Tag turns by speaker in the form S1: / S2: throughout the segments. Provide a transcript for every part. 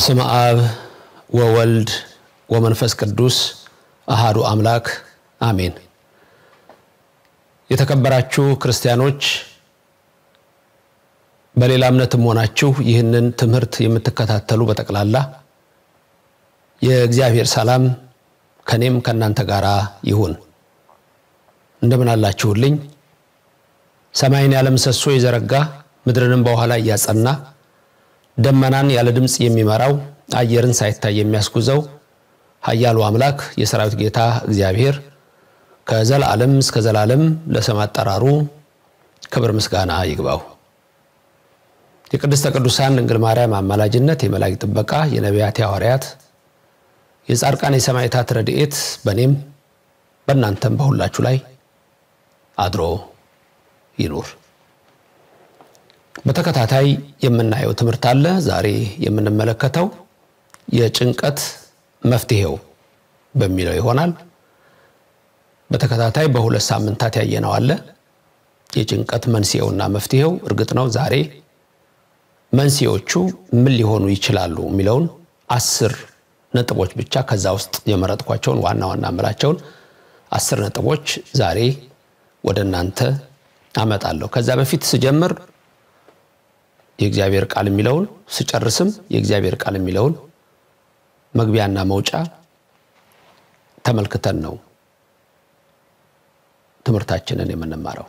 S1: በስም አብ ወወልድ ወመንፈስ ቅዱስ አሃዱ አምላክ አሜን። የተከበራችሁ ክርስቲያኖች በሌላ እምነትም ሆናችሁ ይህንን ትምህርት የምትከታተሉ በጠቅላላ የእግዚአብሔር ሰላም ከኔም ከእናንተ ጋር ይሁን። እንደምን አላችሁልኝ? ሰማይን ያለ ምሰሶ የዘረጋ ምድርንም በኋላ እያጸና ደመናን ያለ ድምፅ የሚመራው አየርን ሳይታይ የሚያስጉዘው ኃያሉ አምላክ የሰራዊት ጌታ እግዚአብሔር ከዘላለም እስከ ዘላለም ለስም አጠራሩ ክብር ምስጋና ይግባው። የቅድስተ ቅዱሳን ድንግል ማርያም አማላጅነት፣ የመላእክት ጥበቃ፣ የነቢያት የሐዋርያት፣ የጻድቃን የሰማዕታት ረድኤት በእኔም በእናንተም በሁላችሁ ላይ አድሮ ይኑር። በተከታታይ የምናየው ትምህርት አለ። ዛሬ የምንመለከተው የጭንቀት መፍትሄው በሚለው ይሆናል። በተከታታይ በሁለት ሳምንታት ያየነው አለ። የጭንቀት መንስኤውና መፍትሄው እርግጥ ነው ዛሬ መንስኤዎቹ ምን ሊሆኑ ይችላሉ የሚለውን አስር ነጥቦች ብቻ ከዛ ውስጥ የመረጥኳቸውን ዋና ዋና ምላቸውን አስር ነጥቦች ዛሬ ወደ እናንተ አመጣለሁ። ከዛ በፊት ስጀምር የእግዚአብሔር ቃል የሚለውን ስጨርስም የእግዚአብሔር ቃል የሚለውን መግቢያና መውጫ ተመልክተን ነው ትምህርታችንን የምንማረው።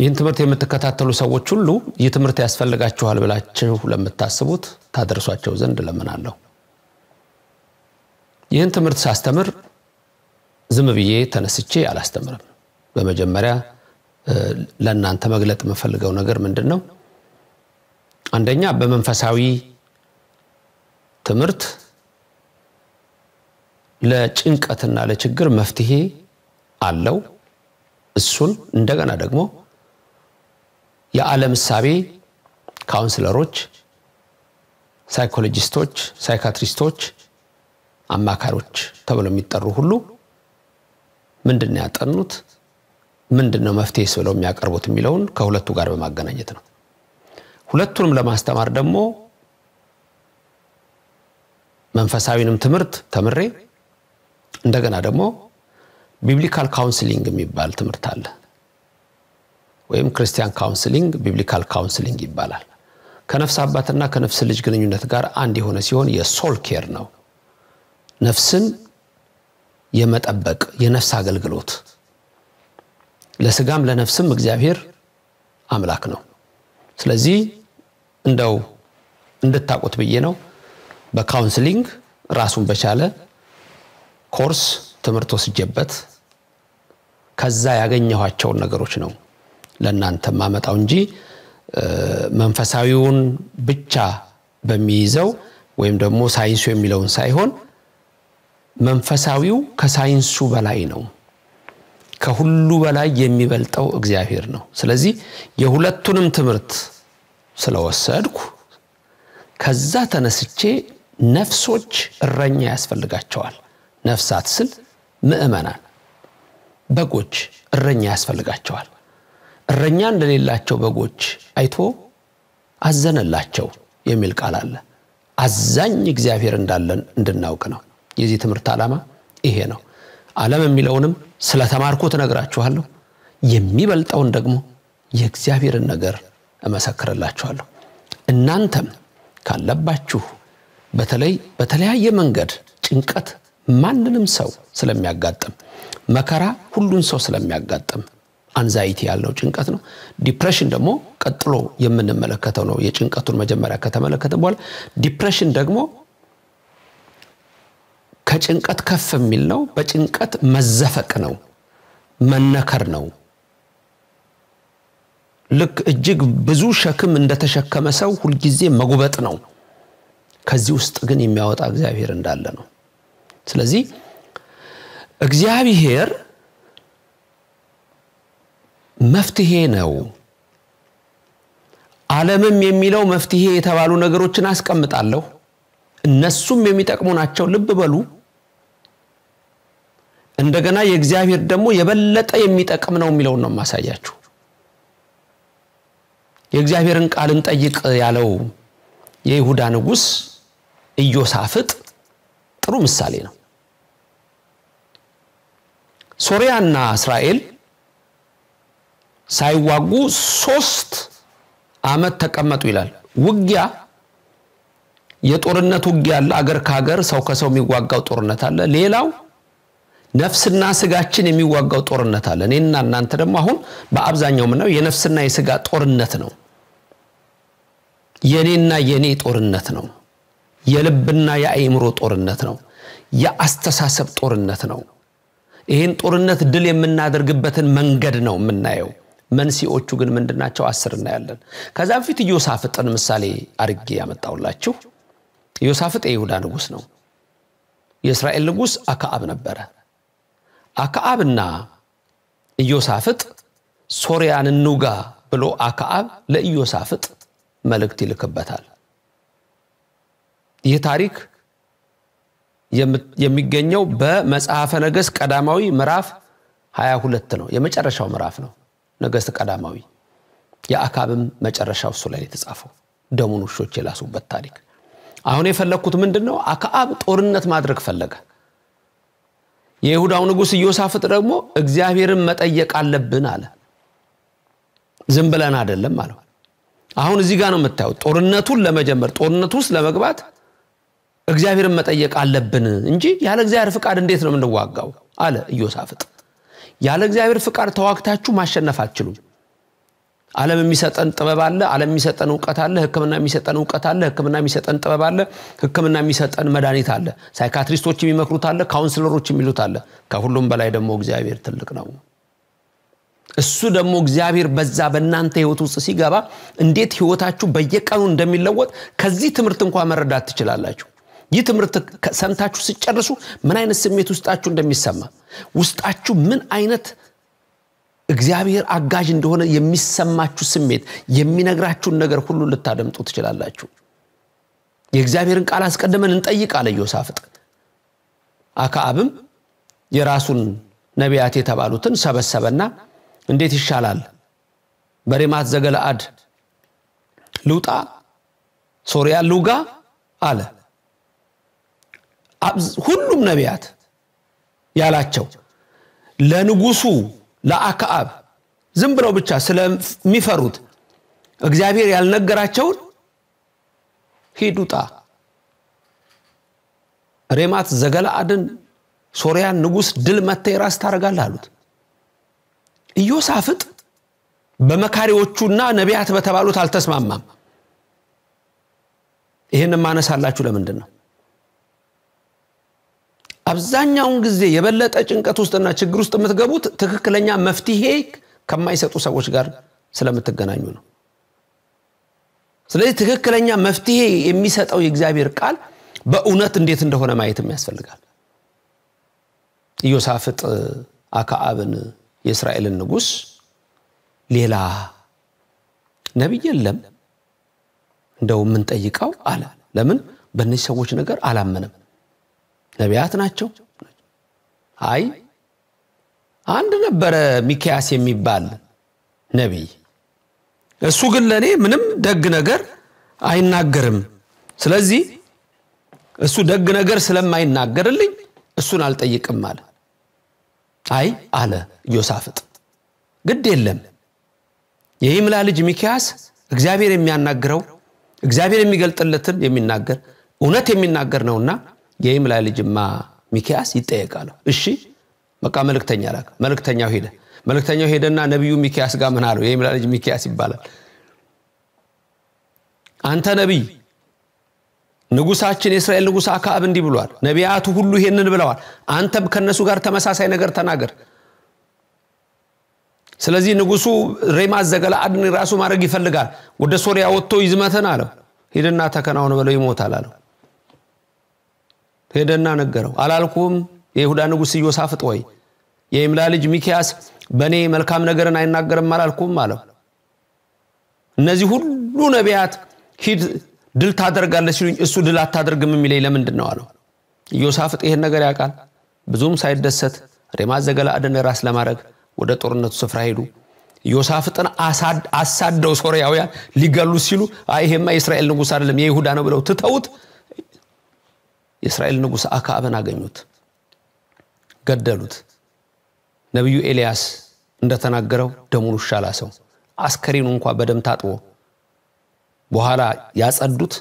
S1: ይህን ትምህርት የምትከታተሉ ሰዎች ሁሉ ይህ ትምህርት ያስፈልጋችኋል ብላችሁ ለምታስቡት ታደርሷቸው ዘንድ ለምናለሁ ይህን ትምህርት ሳስተምር ዝም ብዬ ተነስቼ አላስተምርም። በመጀመሪያ ለእናንተ መግለጥ የምፈልገው ነገር ምንድን ነው? አንደኛ በመንፈሳዊ ትምህርት ለጭንቀትና ለችግር መፍትሄ አለው። እሱን እንደገና ደግሞ የዓለም ሳቤ ካውንስለሮች፣ ሳይኮሎጂስቶች፣ ሳይካትሪስቶች፣ አማካሪዎች ተብለው የሚጠሩ ሁሉ ምንድን ነው ያጠኑት? ምንድን ነው መፍትሄ ብለው የሚያቀርቡት የሚለውን ከሁለቱ ጋር በማገናኘት ነው። ሁለቱንም ለማስተማር ደግሞ መንፈሳዊንም ትምህርት ተምሬ እንደገና ደግሞ ቢብሊካል ካውንስሊንግ የሚባል ትምህርት አለ። ወይም ክርስቲያን ካውንስሊንግ ቢብሊካል ካውንስሊንግ ይባላል። ከነፍስ አባትና ከነፍስ ልጅ ግንኙነት ጋር አንድ የሆነ ሲሆን የሶል ኬር ነው። ነፍስን የመጠበቅ የነፍስ አገልግሎት ለስጋም ለነፍስም እግዚአብሔር አምላክ ነው። ስለዚህ እንደው እንድታቁት ብዬ ነው በካውንስሊንግ ራሱን በቻለ ኮርስ ትምህርት ወስጀበት ከዛ ያገኘኋቸውን ነገሮች ነው ለእናንተ ማመጣው እንጂ መንፈሳዊውን ብቻ በሚይዘው ወይም ደግሞ ሳይንሱ የሚለውን ሳይሆን መንፈሳዊው ከሳይንሱ በላይ ነው። ከሁሉ በላይ የሚበልጠው እግዚአብሔር ነው። ስለዚህ የሁለቱንም ትምህርት ስለወሰድኩ ከዛ ተነስቼ ነፍሶች እረኛ ያስፈልጋቸዋል። ነፍሳት ስል ምእመናን፣ በጎች እረኛ ያስፈልጋቸዋል። እረኛ እንደሌላቸው በጎች አይቶ አዘነላቸው የሚል ቃል አለ። አዛኝ እግዚአብሔር እንዳለን እንድናውቅ ነው። የዚህ ትምህርት ዓላማ ይሄ ነው። ዓለም የሚለውንም ስለተማርኩት እነግራችኋለሁ። የሚበልጠውን ደግሞ የእግዚአብሔርን ነገር እመሰክርላችኋለሁ። እናንተም ካለባችሁ በተለይ በተለያየ መንገድ ጭንቀት ማንንም ሰው ስለሚያጋጥም መከራ ሁሉን ሰው ስለሚያጋጥም አንዛይቲ ያለው ጭንቀት ነው። ዲፕሬሽን ደግሞ ቀጥሎ የምንመለከተው ነው። የጭንቀቱን መጀመሪያ ከተመለከተ በኋላ ዲፕሬሽን ደግሞ ከጭንቀት ከፍ የሚል ነው። በጭንቀት መዘፈቅ ነው፣ መነከር ነው። ልክ እጅግ ብዙ ሸክም እንደተሸከመ ሰው ሁልጊዜ መጉበጥ ነው። ከዚህ ውስጥ ግን የሚያወጣ እግዚአብሔር እንዳለ ነው። ስለዚህ እግዚአብሔር መፍትሄ ነው። ዓለምም የሚለው መፍትሄ የተባሉ ነገሮችን አስቀምጣለሁ። እነሱም የሚጠቅሙ ናቸው። ልብ በሉ። እንደገና የእግዚአብሔር ደግሞ የበለጠ የሚጠቅም ነው የሚለውን ነው የማሳያችሁ። የእግዚአብሔርን ቃል እንጠይቅ ያለው የይሁዳ ንጉስ እዮሳፍጥ ጥሩ ምሳሌ ነው። ሶሪያና እስራኤል ሳይዋጉ ሶስት አመት ተቀመጡ ይላል። ውጊያ የጦርነት ውጊያ አለ። አገር ከሀገር ሰው ከሰው የሚዋጋው ጦርነት አለ። ሌላው ነፍስና ስጋችን የሚዋጋው ጦርነት አለ። እኔና እናንተ ደግሞ አሁን በአብዛኛው ምናው የነፍስና የስጋ ጦርነት ነው። የእኔና የእኔ ጦርነት ነው። የልብና የአእምሮ ጦርነት ነው። የአስተሳሰብ ጦርነት ነው። ይህን ጦርነት ድል የምናደርግበትን መንገድ ነው የምናየው። መንስኤዎቹ ግን ምንድናቸው? አስር እናያለን። ከዛ በፊት ኢዮሳፍጥን ምሳሌ አድርጌ ያመጣውላችሁ? ኢዮሳፍጥ የይሁዳ ንጉሥ ነው። የእስራኤል ንጉሥ አክዓብ ነበረ። አክዓብና ኢዮሳፍጥ ሶርያን እንውጋ ብሎ አክዓብ ለኢዮሳፍጥ መልእክት ይልክበታል። ይህ ታሪክ የሚገኘው በመጽሐፈ ነገሥት ቀዳማዊ ምዕራፍ 22 ነው። የመጨረሻው ምዕራፍ ነው። ነገሥት ቀዳማዊ የአካብም መጨረሻው እሱ ላይ የተጻፈው ደሙን ውሾች የላሱበት ታሪክ። አሁን የፈለግኩት ምንድን ነው? አክዓብ ጦርነት ማድረግ ፈለገ። የይሁዳው ንጉሥ ኢዮሳፍጥ ደግሞ እግዚአብሔርን መጠየቅ አለብን አለ። ዝም ብለን አይደለም አለ። አሁን እዚህ ጋር ነው የምታዩት። ጦርነቱን ለመጀመር ጦርነቱ ውስጥ ለመግባት እግዚአብሔርን መጠየቅ አለብን እንጂ ያለ እግዚአብሔር ፍቃድ እንዴት ነው የምንዋጋው አለ ኢዮሳፍጥ። ያለ እግዚአብሔር ፍቃድ ተዋግታችሁ ማሸነፍ አትችሉም። ዓለም የሚሰጠን ጥበብ አለ። ዓለም የሚሰጠን እውቀት አለ። ህክምና የሚሰጠን እውቀት አለ። ህክምና የሚሰጠን ጥበብ አለ። ህክምና የሚሰጠን መድኃኒት አለ። ሳይካትሪስቶች የሚመክሩት አለ። ካውንስለሮች የሚሉት አለ። ከሁሉም በላይ ደግሞ እግዚአብሔር ትልቅ ነው። እሱ ደግሞ እግዚአብሔር በዛ በእናንተ ህይወት ውስጥ ሲገባ እንዴት ህይወታችሁ በየቀኑ እንደሚለወጥ ከዚህ ትምህርት እንኳ መረዳት ትችላላችሁ። ይህ ትምህርት ሰምታችሁ ሲጨርሱ ምን አይነት ስሜት ውስጣችሁ እንደሚሰማ ውስጣችሁ ምን አይነት እግዚአብሔር አጋዥ እንደሆነ የሚሰማችሁ ስሜት የሚነግራችሁን ነገር ሁሉ ልታደምጡ ትችላላችሁ የእግዚአብሔርን ቃል አስቀድመን እንጠይቅ አለ ዮሳፍጥ አካአብም የራሱን ነቢያት የተባሉትን ሰበሰበና እንዴት ይሻላል በሬማት ዘገለአድ ልውጣ ሶሪያ ልውጋ አለ ሁሉም ነቢያት ያላቸው ለንጉሱ ለአክአብ ዝም ብለው ብቻ ስለሚፈሩት እግዚአብሔር ያልነገራቸውን ሂዱጣ ሬማት ዘገላአድን ሶርያን ንጉሥ ድል መተ የራስ ታደረጋል አሉት። ኢዮሳፍጥ በመካሪዎቹና ነቢያት በተባሉት አልተስማማም። ይህን ማነሳላችሁ ለምንድን ነው? አብዛኛውን ጊዜ የበለጠ ጭንቀት ውስጥና ችግር ውስጥ የምትገቡት ትክክለኛ መፍትሄ ከማይሰጡ ሰዎች ጋር ስለምትገናኙ ነው። ስለዚህ ትክክለኛ መፍትሄ የሚሰጠው የእግዚአብሔር ቃል በእውነት እንዴት እንደሆነ ማየትም ያስፈልጋል። ኢዮሳፍጥ አክዓብን የእስራኤልን ንጉሥ ሌላ ነቢይ የለም እንደው የምንጠይቀው አለ። ለምን በእነዚህ ሰዎች ነገር አላመነም። ነቢያት ናቸው? አይ አንድ ነበረ ሚኪያስ የሚባል ነቢይ። እሱ ግን ለእኔ ምንም ደግ ነገር አይናገርም። ስለዚህ እሱ ደግ ነገር ስለማይናገርልኝ እሱን አልጠይቅም አለ። አይ አለ ኢዮሳፍጥ፣ ግድ የለም የይምላ ልጅ ሚኪያስ እግዚአብሔር የሚያናግረው እግዚአብሔር የሚገልጥለትን የሚናገር እውነት የሚናገር ነውና የይምላ ልጅማ ሚኪያስ ይጠየቃሉ። እሺ በቃ መልክተኛ ላ መልክተኛው ሄደ። መልክተኛው ሄደና ነቢዩ ሚኪያስ ጋር ምን አለው? የይምላ ልጅ ሚኪያስ ይባላል። አንተ ነቢይ ንጉሳችን የእስራኤል ንጉሥ አካብ እንዲህ ብሏል፣ ነቢያቱ ሁሉ ይሄንን ብለዋል። አንተም ከነሱ ጋር ተመሳሳይ ነገር ተናገር። ስለዚህ ንጉሱ ሬማት አድን ራሱ ማድረግ ይፈልጋል። ወደ ሶሪያ ወጥቶ ይዝመትን አለው። ሂድና ተከናውን በለው፣ ይሞታል አለው። ሄደና ነገረው። አላልኩም የይሁዳ ንጉሥ ኢዮሳፍጥ ወይ የይምላ ልጅ ሚኪያስ በእኔ መልካም ነገርን አይናገርም አላልኩም አለው። እነዚህ ሁሉ ነቢያት ሂድ ድል ታደርጋለ ሲሉኝ እሱ ድል አታደርግም የሚለኝ ለምንድን ነው አለው። ኢዮሳፍጥ ይህን ነገር ያውቃል። ብዙም ሳይደሰት ሬማ ዘገለአድን ራስ ለማድረግ ወደ ጦርነቱ ስፍራ ሄዱ። ኢዮሳፍጥን አሳደው ሶርያውያን ሊገሉ ሲሉ ይሄማ የእስራኤል ንጉሥ አይደለም የይሁዳ ነው ብለው ትተውት የእስራኤል ንጉሥ አካብን አገኙት፣ ገደሉት። ነቢዩ ኤልያስ እንደተናገረው ደሙን ውሻ ላሰው። አስከሬኑ እንኳ በደም ታጥቦ በኋላ ያጸዱት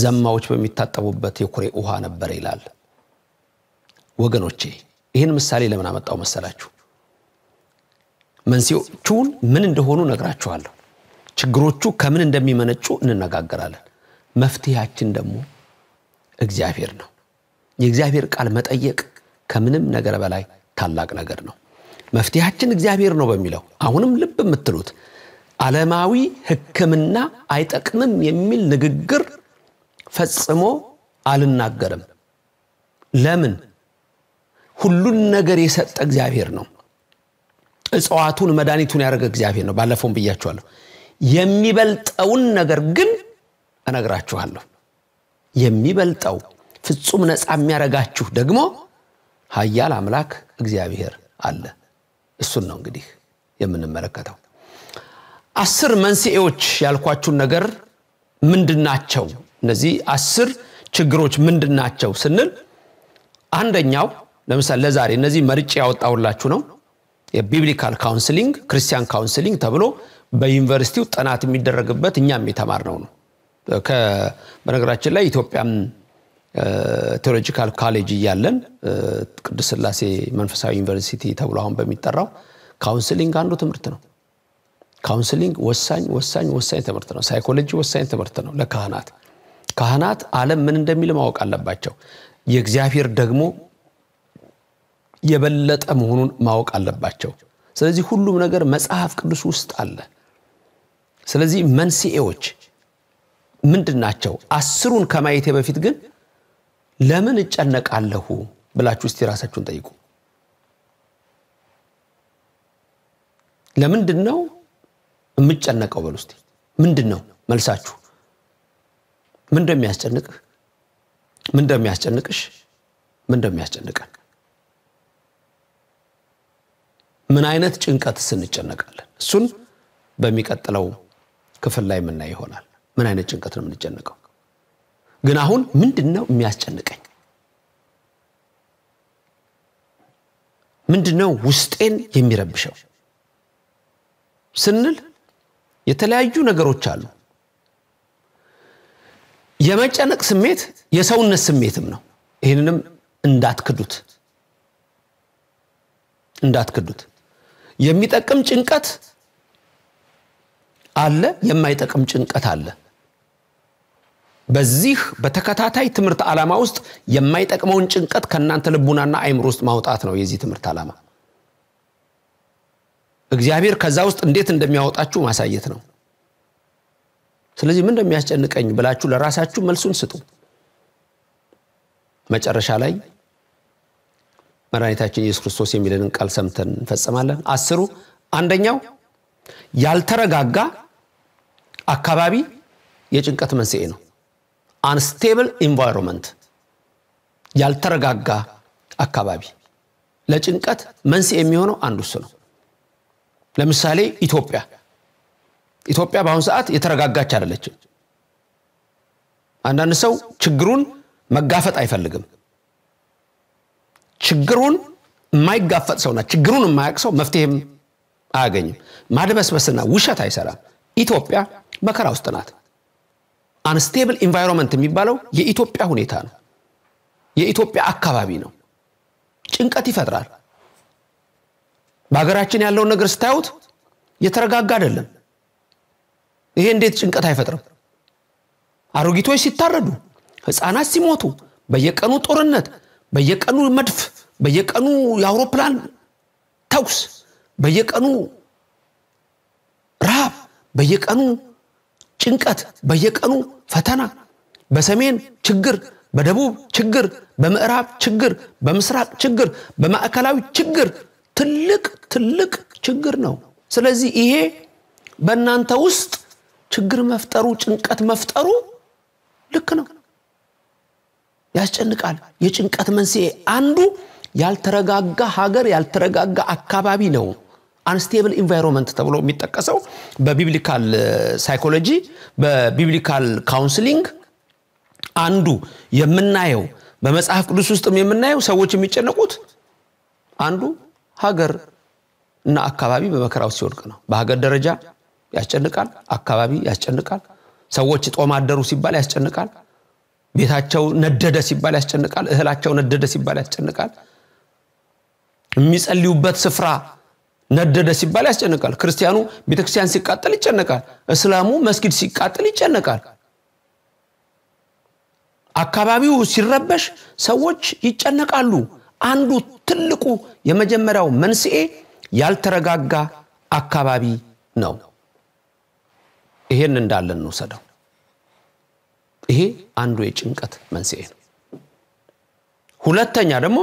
S1: ዘማዎች በሚታጠቡበት የኩሬ ውሃ ነበር ይላል። ወገኖቼ ይህን ምሳሌ ለምን አመጣው መሰላችሁ? መንስኤዎቹን ምን እንደሆኑ ነግራችኋለሁ። ችግሮቹ ከምን እንደሚመነጩ እንነጋገራለን። መፍትሄያችን ደግሞ እግዚአብሔር ነው። የእግዚአብሔር ቃል መጠየቅ ከምንም ነገር በላይ ታላቅ ነገር ነው። መፍትሄያችን እግዚአብሔር ነው በሚለው አሁንም ልብ የምትሉት ዓለማዊ ሕክምና አይጠቅምም የሚል ንግግር ፈጽሞ አልናገርም። ለምን? ሁሉን ነገር የሰጠ እግዚአብሔር ነው። እጽዋቱን መድኃኒቱን ያደረገ እግዚአብሔር ነው። ባለፈውም ብያችኋለሁ። የሚበልጠውን ነገር ግን እነግራችኋለሁ። የሚበልጠው ፍጹም ነፃ የሚያረጋችሁ ደግሞ ሀያል አምላክ እግዚአብሔር አለ። እሱን ነው እንግዲህ የምንመለከተው። አስር መንስኤዎች ያልኳችሁን ነገር ምንድናቸው? እነዚህ አስር ችግሮች ምንድናቸው ስንል አንደኛው ለምሳሌ ለዛሬ እነዚህ መርጭ ያወጣውላችሁ ነው። የቢብሊካል ካውንስሊንግ ክርስቲያን ካውንስሊንግ ተብሎ በዩኒቨርሲቲው ጥናት የሚደረግበት እኛም ነው ነው። በነገራችን ላይ ኢትዮጵያም ቴዎሎጂካል ካሌጅ እያለን ቅዱስ ስላሴ መንፈሳዊ ዩኒቨርሲቲ ተብሎ አሁን በሚጠራው ካውንስሊንግ አንዱ ትምህርት ነው። ካውንስሊንግ ወሳኝ ወሳኝ ወሳኝ ትምህርት ነው። ሳይኮሎጂ ወሳኝ ትምህርት ነው ለካህናት። ካህናት አለም ምን እንደሚል ማወቅ አለባቸው። የእግዚአብሔር ደግሞ የበለጠ መሆኑን ማወቅ አለባቸው። ስለዚህ ሁሉም ነገር መጽሐፍ ቅዱስ ውስጥ አለ። ስለዚህ መንስኤዎች ምንድን ናቸው? አስሩን ከማየቴ በፊት ግን ለምን እጨነቃለሁ ብላችሁ እስቲ ራሳችሁን ጠይቁ። ለምንድን ነው የምጨነቀው? በሉ እስቲ ምንድን ነው መልሳችሁ? ምን እንደሚያስጨንቅህ፣ ምን እንደሚያስጨንቅሽ፣ ምን እንደሚያስጨንቀን፣ ምን አይነት ጭንቀት ስንጨነቃለን? እሱን በሚቀጥለው ክፍል ላይ የምናይ ይሆናል። ምን አይነት ጭንቀት ነው የምንጨነቀው? ግን አሁን ምንድን ነው የሚያስጨንቀኝ? ምንድን ነው ውስጤን የሚረብሸው ስንል የተለያዩ ነገሮች አሉ። የመጨነቅ ስሜት የሰውነት ስሜትም ነው። ይህንንም እንዳትክዱት እንዳትክዱት። የሚጠቅም ጭንቀት አለ፣ የማይጠቅም ጭንቀት አለ። በዚህ በተከታታይ ትምህርት ዓላማ ውስጥ የማይጠቅመውን ጭንቀት ከእናንተ ልቡናና አይምሮ ውስጥ ማውጣት ነው የዚህ ትምህርት ዓላማ። እግዚአብሔር ከዛ ውስጥ እንዴት እንደሚያወጣችሁ ማሳየት ነው። ስለዚህ ምን እንደሚያስጨንቀኝ ብላችሁ ለራሳችሁ መልሱን ስጡ። መጨረሻ ላይ መድኃኒታችን ኢየሱስ ክርስቶስ የሚለንን ቃል ሰምተን እንፈጽማለን። አስሩ አንደኛው ያልተረጋጋ አካባቢ የጭንቀት መንስኤ ነው። አንስቴብል ኢንቫይሮንመንት ያልተረጋጋ አካባቢ ለጭንቀት መንስኤ የሚሆነው አንዱ እሱ ነው። ለምሳሌ ኢትዮጵያ ኢትዮጵያ በአሁኑ ሰዓት የተረጋጋች አደለችም አንዳንድ ሰው ችግሩን መጋፈጥ አይፈልግም። ችግሩን የማይጋፈጥ ሰውና ችግሩን የማያቅ ሰው መፍትሄም አያገኝም። ማድበስበስና ውሸት አይሰራም። ኢትዮጵያ መከራ ውስጥ ናት። አንስቴብል ኢንቫይሮንመንት የሚባለው የኢትዮጵያ ሁኔታ ነው። የኢትዮጵያ አካባቢ ነው። ጭንቀት ይፈጥራል። በሀገራችን ያለውን ነገር ስታዩት የተረጋጋ አይደለም። ይሄ እንዴት ጭንቀት አይፈጥርም? አሮጊቶች ሲታረዱ፣ ህፃናት ሲሞቱ፣ በየቀኑ ጦርነት፣ በየቀኑ መድፍ፣ በየቀኑ የአውሮፕላን ተኩስ፣ በየቀኑ ረሃብ፣ በየቀኑ ጭንቀት፣ በየቀኑ ፈተና፣ በሰሜን ችግር፣ በደቡብ ችግር፣ በምዕራብ ችግር፣ በምስራቅ ችግር፣ በማዕከላዊ ችግር፣ ትልቅ ትልቅ ችግር ነው። ስለዚህ ይሄ በእናንተ ውስጥ ችግር መፍጠሩ ጭንቀት መፍጠሩ ልክ ነው፣ ያስጨንቃል። የጭንቀት መንስኤ አንዱ ያልተረጋጋ ሀገር፣ ያልተረጋጋ አካባቢ ነው። አንስቴብል ኢንቫይሮንመንት ተብሎ የሚጠቀሰው በቢብሊካል ሳይኮሎጂ uh, በቢብሊካል ካውንስሊንግ አንዱ የምናየው በመጽሐፍ ቅዱስ ውስጥም የምናየው ሰዎች የሚጨነቁት አንዱ ሀገር እና አካባቢ በመከራ ውስጥ ሲወድቅ ነው። በሀገር ደረጃ ያስጨንቃል፣ አካባቢ ያስጨንቃል፣ ሰዎች ጦማደሩ አደሩ ሲባል ያስጨንቃል፣ ቤታቸው ነደደ ሲባል ያስጨንቃል፣ እህላቸው ነደደ ሲባል ያስጨንቃል፣ የሚጸልዩበት ስፍራ ነደደ ሲባል ያስጨንቃል። ክርስቲያኑ ቤተክርስቲያን ሲቃጠል ይጨነቃል። እስላሙ መስጊድ ሲቃጠል ይጨነቃል። አካባቢው ሲረበሽ ሰዎች ይጨነቃሉ። አንዱ ትልቁ የመጀመሪያው መንስኤ ያልተረጋጋ አካባቢ ነው። ይሄን እንዳለን እንውሰደው። ይሄ አንዱ የጭንቀት መንስኤ ነው። ሁለተኛ ደግሞ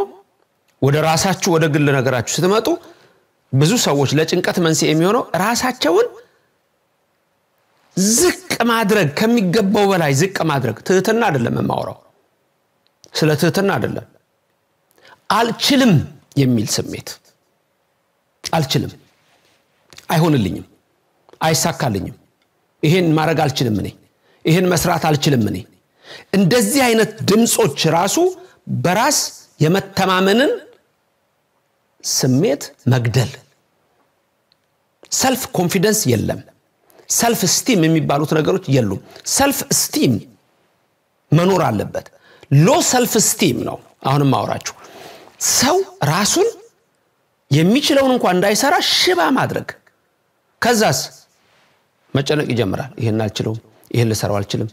S1: ወደ ራሳችሁ ወደ ግል ነገራችሁ ስትመጡ ብዙ ሰዎች ለጭንቀት መንስኤ የሚሆነው ራሳቸውን ዝቅ ማድረግ ከሚገባው በላይ ዝቅ ማድረግ። ትህትና አይደለም የማወራው፣ ስለ ትህትና አይደለም። አልችልም የሚል ስሜት አልችልም፣ አይሆንልኝም፣ አይሳካልኝም፣ ይሄን ማድረግ አልችልም እኔ፣ ይሄን መስራት አልችልም እኔ። እንደዚህ አይነት ድምፆች ራሱ በራስ የመተማመንን ስሜት መግደል። ሰልፍ ኮንፊደንስ የለም። ሰልፍ ስቲም የሚባሉት ነገሮች የሉም። ሰልፍ ስቲም መኖር አለበት። ሎ ሰልፍ ስቲም ነው አሁንም አውራችሁ ሰው ራሱን የሚችለውን እንኳ እንዳይሰራ ሽባ ማድረግ። ከዛስ መጨነቅ ይጀምራል። ይህን አልችለውም፣ ይህን ልሰራው አልችልም።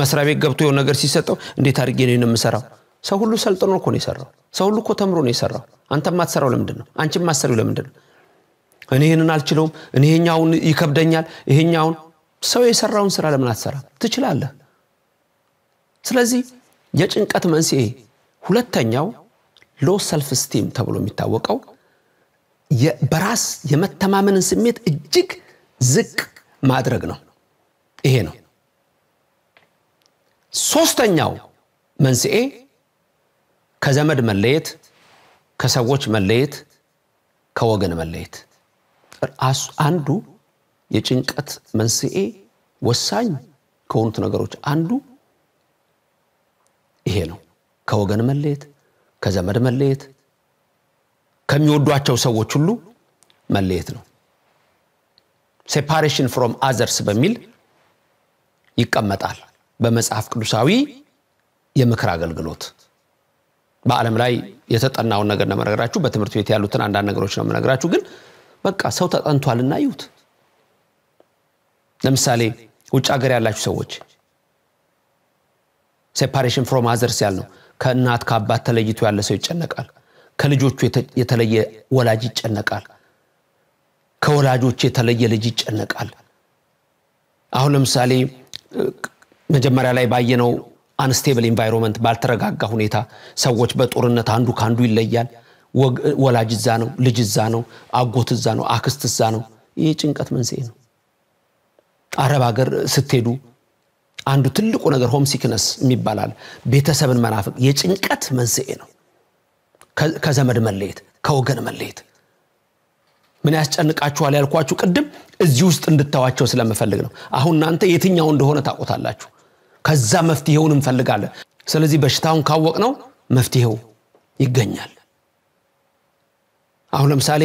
S1: መስሪያ ቤት ገብቶ የሆን ነገር ሲሰጠው እንዴት አድርጌ ነው የምሰራው? ሰው ሁሉ ሰልጥኖ እኮ ነው የሰራው። ሰው ሁሉ እኮ ተምሮ ነው የሰራው። አንተ ማትሰራው ለምንድን ነው? አንቺ ማትሰሪው ለምንድን ነው? እኔ ይህንን አልችለውም፣ እኔ ይከብደኛል፣ ይሄኛውን ሰው የሰራውን ስራ ለምን አትሰራ? ትችላለህ። ስለዚህ የጭንቀት መንስኤ ሁለተኛው ሎ ሰልፍ ስቲም ተብሎ የሚታወቀው በራስ የመተማመንን ስሜት እጅግ ዝቅ ማድረግ ነው። ይሄ ነው። ሶስተኛው መንስኤ ከዘመድ መለየት፣ ከሰዎች መለየት፣ ከወገን መለየት አንዱ የጭንቀት መንስኤ ወሳኝ ከሆኑት ነገሮች አንዱ ይሄ ነው። ከወገን መለየት፣ ከዘመድ መለየት፣ ከሚወዷቸው ሰዎች ሁሉ መለየት ነው። ሴፓሬሽን ፍሮም አዘርስ በሚል ይቀመጣል በመጽሐፍ ቅዱሳዊ የምክር አገልግሎት በዓለም ላይ የተጠናውን ነገር ነው በትምህርት ቤት ያሉትን አንዳንድ ነገሮች ነው የምነግራችሁ። ግን በቃ ሰው ተጠንቷል እና ይሁት ለምሳሌ ውጭ ሀገር ያላችሁ ሰዎች ሴፓሬሽን ፍሮም አዘርስ ነው ከእናት ከአባት ተለይቶ ያለ ሰው ይጨነቃል። ከልጆቹ የተለየ ወላጅ ይጨነቃል። ከወላጆች የተለየ ልጅ ይጨነቃል። አሁን ለምሳሌ መጀመሪያ ላይ ባየነው አንስቴብል ኢንቫይሮንመንት ባልተረጋጋ ሁኔታ ሰዎች በጦርነት አንዱ ከአንዱ ይለያል። ወላጅ እዛ ነው፣ ልጅ እዛ ነው፣ አጎት እዛ ነው፣ አክስት እዛ ነው። ይህ ጭንቀት መንስኤ ነው። አረብ ሀገር ስትሄዱ አንዱ ትልቁ ነገር ሆም ሲክነስ የሚባላል ቤተሰብን መናፍቅ የጭንቀት መንስኤ ነው። ከዘመድ መለየት፣ ከወገን መለየት ምን ያስጨንቃችኋል ያልኳችሁ ቅድም እዚህ ውስጥ እንድታዋቸው ስለምፈልግ ነው። አሁን እናንተ የትኛው እንደሆነ ታውቁታላችሁ። ከዛ መፍትሄውን እንፈልጋለን ስለዚህ በሽታውን ካወቅ ነው መፍትሄው ይገኛል አሁን ለምሳሌ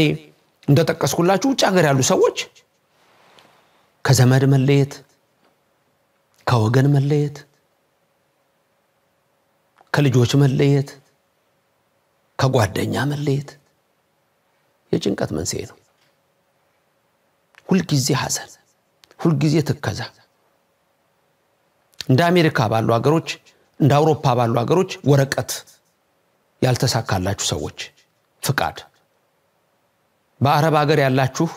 S1: እንደጠቀስኩላችሁ ውጭ ሀገር ያሉ ሰዎች ከዘመድ መለየት ከወገን መለየት ከልጆች መለየት ከጓደኛ መለየት የጭንቀት መንስኤ ነው ሁልጊዜ ሐዘን ሁልጊዜ ትከዛ እንደ አሜሪካ ባሉ ሀገሮች እንደ አውሮፓ ባሉ ሀገሮች ወረቀት ያልተሳካላችሁ ሰዎች ፍቃድ በአረብ ሀገር ያላችሁ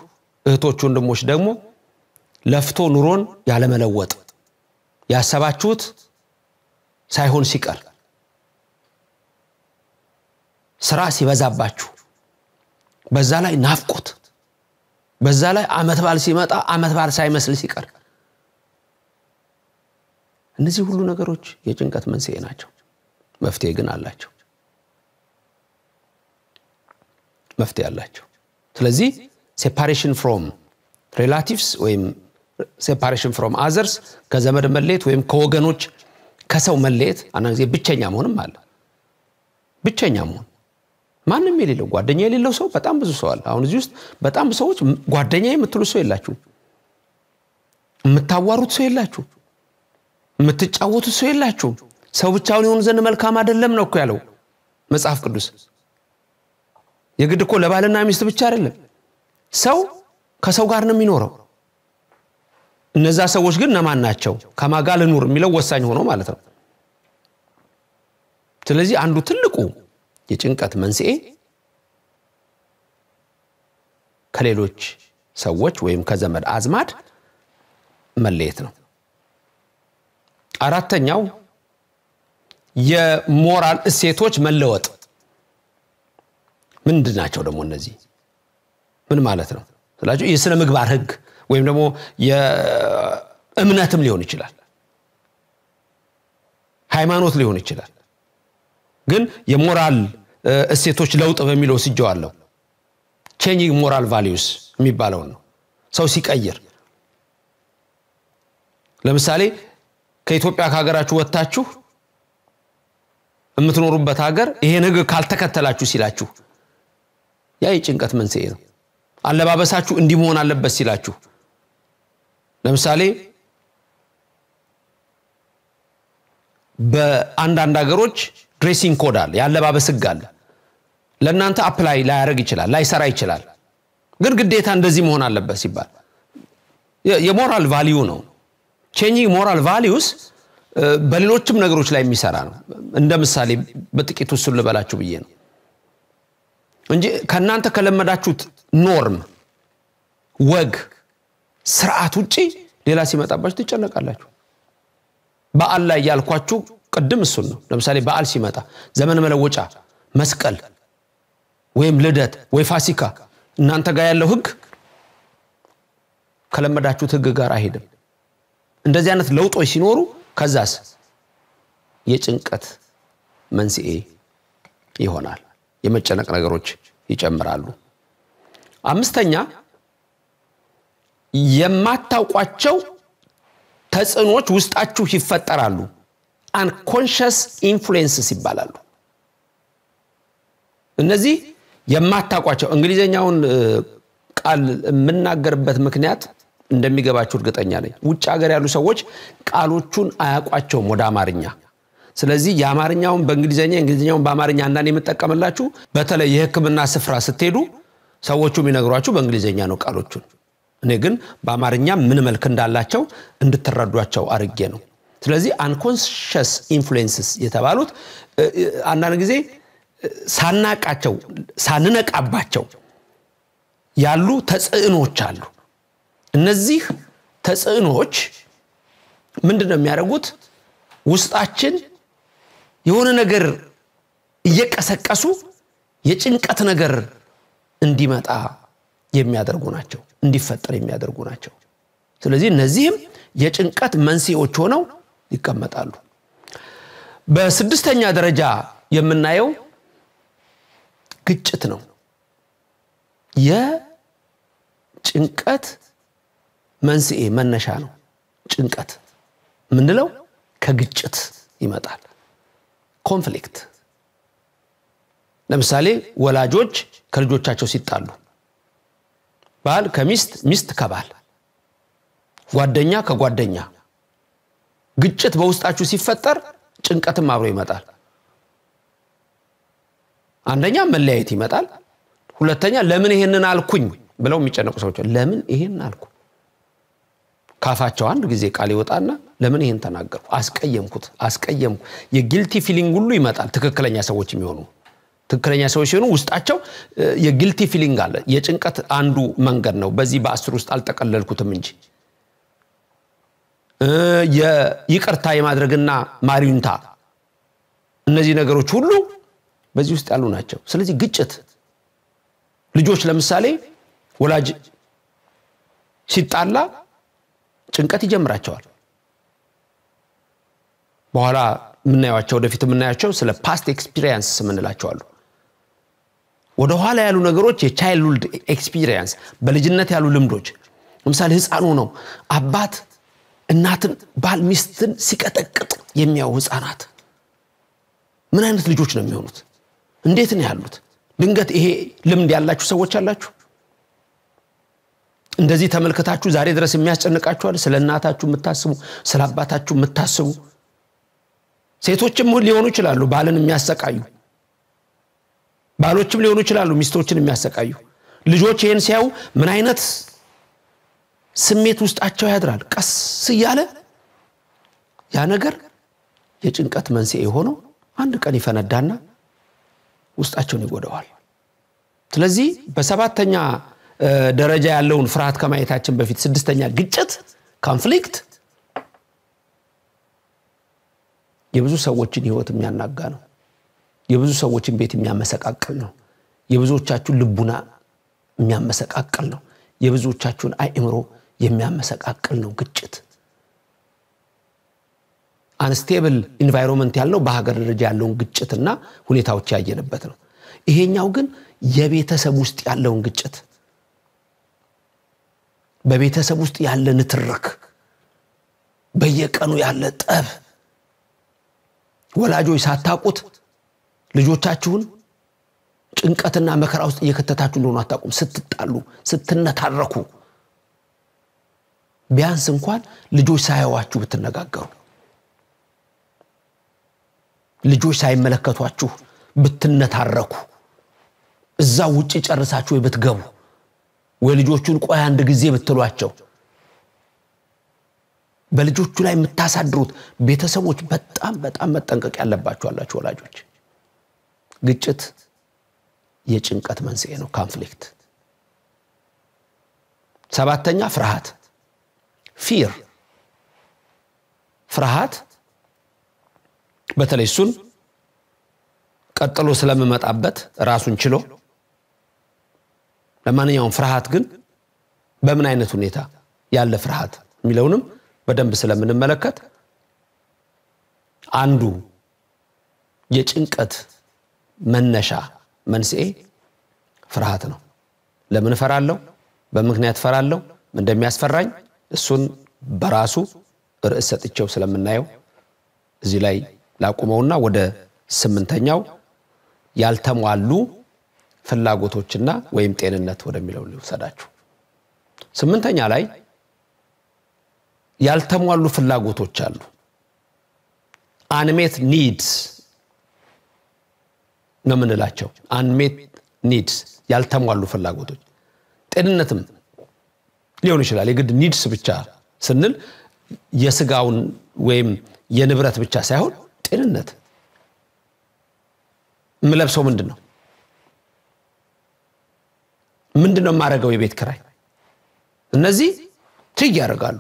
S1: እህቶች ወንድሞች ደግሞ ለፍቶ ኑሮን ያለመለወጥ ያሰባችሁት ሳይሆን ሲቀር ስራ ሲበዛባችሁ በዛ ላይ ናፍቆት በዛ ላይ አመት ባል ሲመጣ አመት ባል ሳይመስል ሲቀር እነዚህ ሁሉ ነገሮች የጭንቀት መንስኤ ናቸው። መፍትሄ ግን አላቸው። መፍትሄ አላቸው። ስለዚህ ሴፓሬሽን ፍሮም ሬላቲቭስ ወይም ሴፓሬሽን ፍሮም አዘርስ ከዘመድ መለየት ወይም ከወገኖች ከሰው መለየት፣ አንዳንድ ጊዜ ብቸኛ መሆንም አለ። ብቸኛ መሆን ማንም የሌለው ጓደኛ የሌለው ሰው በጣም ብዙ ሰው አለ። አሁን እዚህ ውስጥ በጣም ሰዎች ጓደኛ የምትሉ ሰው የላችሁ፣ የምታዋሩት ሰው የላችሁ የምትጫወቱት ሰው የላችሁ ሰው ብቻውን የሆኑ ዘንድ መልካም አይደለም ነው እኮ ያለው መጽሐፍ ቅዱስ። የግድ እኮ ለባልና ሚስት ብቻ አይደለም። ሰው ከሰው ጋር ነው የሚኖረው። እነዛ ሰዎች ግን ነማን ናቸው? ከማጋ ልኑር የሚለው ወሳኝ ሆኖ ማለት ነው። ስለዚህ አንዱ ትልቁ የጭንቀት መንስኤ ከሌሎች ሰዎች ወይም ከዘመድ አዝማድ መለየት ነው። አራተኛው የሞራል እሴቶች መለወጥ ምንድን ናቸው ደግሞ እነዚህ ምን ማለት ነው ስላቸው የስነ ምግባር ህግ ወይም ደግሞ የእምነትም ሊሆን ይችላል ሃይማኖት ሊሆን ይችላል ግን የሞራል እሴቶች ለውጥ በሚለው ስጀዋለሁ ቼንጂንግ ሞራል ቫሊዩስ የሚባለውን ነው ሰው ሲቀይር ለምሳሌ ከኢትዮጵያ ከሀገራችሁ ወጥታችሁ የምትኖሩበት ሀገር ይሄን ህግ ካልተከተላችሁ ሲላችሁ ያ የጭንቀት መንስኤ ነው። አለባበሳችሁ እንዲህ መሆን አለበት ሲላችሁ ለምሳሌ በአንዳንድ ሀገሮች ድሬሲንግ ኮድ አለ፣ የአለባበስ ህግ አለ። ለእናንተ አፕላይ ላያደርግ ይችላል፣ ላይሰራ ይችላል። ግን ግዴታ እንደዚህ መሆን አለበት ሲባል የሞራል ቫሊዩ ነው። ቼንጂንግ ሞራል ቫሊዩስ በሌሎችም ነገሮች ላይ የሚሰራ ነው። እንደ ምሳሌ በጥቂቱ እሱን ልበላችሁ ብዬ ነው እንጂ ከእናንተ ከለመዳችሁት ኖርም፣ ወግ፣ ስርዓት ውጪ ሌላ ሲመጣባችሁ ትጨነቃላችሁ። በአል ላይ ያልኳችሁ ቅድም እሱን ነው። ለምሳሌ በአል ሲመጣ ዘመን መለወጫ፣ መስቀል ወይም ልደት ወይ ፋሲካ እናንተ ጋር ያለው ህግ ከለመዳችሁት ህግ ጋር አይሄድም። እንደዚህ አይነት ለውጦች ሲኖሩ ከዛስ የጭንቀት መንስኤ ይሆናል። የመጨነቅ ነገሮች ይጨምራሉ። አምስተኛ የማታውቋቸው ተጽዕኖች ውስጣችሁ ይፈጠራሉ። አንኮንሽስ ኢንፍሉዌንስስ ይባላሉ። እነዚህ የማታውቋቸው እንግሊዝኛውን ቃል የምናገርበት ምክንያት እንደሚገባችሁ እርግጠኛ ነኝ። ውጭ ሀገር ያሉ ሰዎች ቃሎቹን አያውቋቸውም ወደ አማርኛ። ስለዚህ የአማርኛውን በእንግሊዝኛ እንግሊዝኛውን በአማርኛ አንዳንድ የምጠቀምላችሁ በተለይ የህክምና ስፍራ ስትሄዱ ሰዎቹ የሚነግሯችሁ በእንግሊዝኛ ነው ቃሎቹን። እኔ ግን በአማርኛ ምን መልክ እንዳላቸው እንድትረዷቸው አድርጌ ነው። ስለዚህ አንኮንሽስ ኢንፍሉንስስ የተባሉት አንዳንድ ጊዜ ሳናቃቸው ሳንነቃባቸው ያሉ ተጽዕኖች አሉ። እነዚህ ተጽዕኖዎች ምንድን ነው የሚያደርጉት? ውስጣችን የሆነ ነገር እየቀሰቀሱ የጭንቀት ነገር እንዲመጣ የሚያደርጉ ናቸው፣ እንዲፈጠር የሚያደርጉ ናቸው። ስለዚህ እነዚህም የጭንቀት መንስኤዎች ሆነው ይቀመጣሉ። በስድስተኛ ደረጃ የምናየው ግጭት ነው። የጭንቀት መንስኤ መነሻ ነው። ጭንቀት ምንለው ከግጭት ይመጣል። ኮንፍሊክት ለምሳሌ ወላጆች ከልጆቻቸው ሲጣሉ፣ ባል ከሚስት፣ ሚስት ከባል፣ ጓደኛ ከጓደኛ ግጭት በውስጣችሁ ሲፈጠር ጭንቀትም አብሮ ይመጣል። አንደኛ መለያየት ይመጣል። ሁለተኛ ለምን ይሄንን አልኩኝ ብለው የሚጨነቁ ሰዎች ለምን ይሄን አልኩ ካፋቸው አንድ ጊዜ ቃል ይወጣና ለምን ይህን ተናገርኩ፣ አስቀየምኩት፣ አስቀየምኩ። የጊልቲ ፊሊንግ ሁሉ ይመጣል። ትክክለኛ ሰዎች የሚሆኑ ትክክለኛ ሰዎች ሲሆኑ ውስጣቸው የጊልቲ ፊሊንግ አለ። የጭንቀት አንዱ መንገድ ነው። በዚህ በአስር ውስጥ አልጠቀለልኩትም እንጂ የይቅርታ የማድረግና ማሪንታ እነዚህ ነገሮች ሁሉ በዚህ ውስጥ ያሉ ናቸው። ስለዚህ ግጭት ልጆች ለምሳሌ ወላጅ ሲጣላ ጭንቀት ይጀምራቸዋል። በኋላ የምናያቸው ወደፊት የምናያቸው ስለ ፓስት ኤክስፒሪየንስ የምንላቸዋሉ። ወደኋላ ያሉ ነገሮች የቻይልድ ኤክስፒሪንስ በልጅነት ያሉ ልምዶች። ለምሳሌ ህፃኑ ነው አባት እናትን፣ ባል ሚስትን ሲቀጠቅጥ የሚያው ህፃናት ምን አይነት ልጆች ነው የሚሆኑት? እንዴት ነው ያሉት? ድንገት ይሄ ልምድ ያላችሁ ሰዎች አላችሁ? እንደዚህ ተመልክታችሁ ዛሬ ድረስ የሚያስጨንቃችኋል? ስለ እናታችሁ የምታስቡ፣ ስለ አባታችሁ የምታስቡ ሴቶችም ሊሆኑ ይችላሉ ባልን የሚያሰቃዩ ባሎችም ሊሆኑ ይችላሉ ሚስቶችን የሚያሰቃዩ ልጆች ይህን ሲያዩ ምን አይነት ስሜት ውስጣቸው ያድራል? ቀስ እያለ ያ ነገር የጭንቀት መንስኤ ሆኖ አንድ ቀን ይፈነዳና ውስጣቸውን ይጎደዋል። ስለዚህ በሰባተኛ ደረጃ ያለውን ፍርሃት ከማየታችን በፊት ስድስተኛ ግጭት ኮንፍሊክት የብዙ ሰዎችን ህይወት የሚያናጋ ነው የብዙ ሰዎችን ቤት የሚያመሰቃቅል ነው የብዙዎቻችሁን ልቡና የሚያመሰቃቅል ነው የብዙዎቻችሁን አእምሮ የሚያመሰቃቅል ነው ግጭት አንስቴብል ኢንቫይሮንመንት ያልነው በሀገር ደረጃ ያለውን ግጭትና ሁኔታዎች ያየንበት ነው ይሄኛው ግን የቤተሰብ ውስጥ ያለውን ግጭት በቤተሰብ ውስጥ ያለ ንትርክ፣ በየቀኑ ያለ ጠብ፣ ወላጆች ሳታውቁት ልጆቻችሁን ጭንቀትና መከራ ውስጥ እየከተታችሁ እንደሆኑ አታውቁም። ስትጣሉ፣ ስትነታረኩ ቢያንስ እንኳን ልጆች ሳያዋችሁ ብትነጋገሩ፣ ልጆች ሳይመለከቷችሁ ብትነታረኩ፣ እዛ ውጭ ጨርሳችሁ ብትገቡ ወይ ልጆቹን ቆይ አንድ ጊዜ ብትሏቸው በልጆቹ ላይ የምታሳድሩት ቤተሰቦች በጣም በጣም መጠንቀቅ ያለባቸው አላችሁ ወላጆች ግጭት የጭንቀት መንስኤ ነው ካንፍሊክት ሰባተኛ ፍርሃት ፊር ፍርሃት በተለይ እሱን ቀጥሎ ስለምመጣበት ራሱን ችሎ ለማንኛውም ፍርሃት ግን በምን አይነት ሁኔታ ያለ ፍርሃት የሚለውንም በደንብ ስለምንመለከት አንዱ የጭንቀት መነሻ መንስኤ ፍርሃት ነው። ለምን ፈራለው በምክንያት ፈራለው እንደሚያስፈራኝ እሱን በራሱ ርዕስ ሰጥቸው ስለምናየው እዚህ ላይ ላቁመውና ወደ ስምንተኛው ያልተሟሉ ፍላጎቶችና ወይም ጤንነት ወደሚለው ሊውሰዳችሁ። ስምንተኛ ላይ ያልተሟሉ ፍላጎቶች አሉ። አንሜት ኒድስ ነው የምንላቸው። አንሜት ኒድስ ያልተሟሉ ፍላጎቶች ጤንነትም ሊሆን ይችላል። የግድ ኒድስ ብቻ ስንል የስጋውን ወይም የንብረት ብቻ ሳይሆን ጤንነት የምለብሰው ምንድን ነው ምንድን ነው የማደርገው የቤት ክራይ እነዚህ ትይ ያደርጋሉ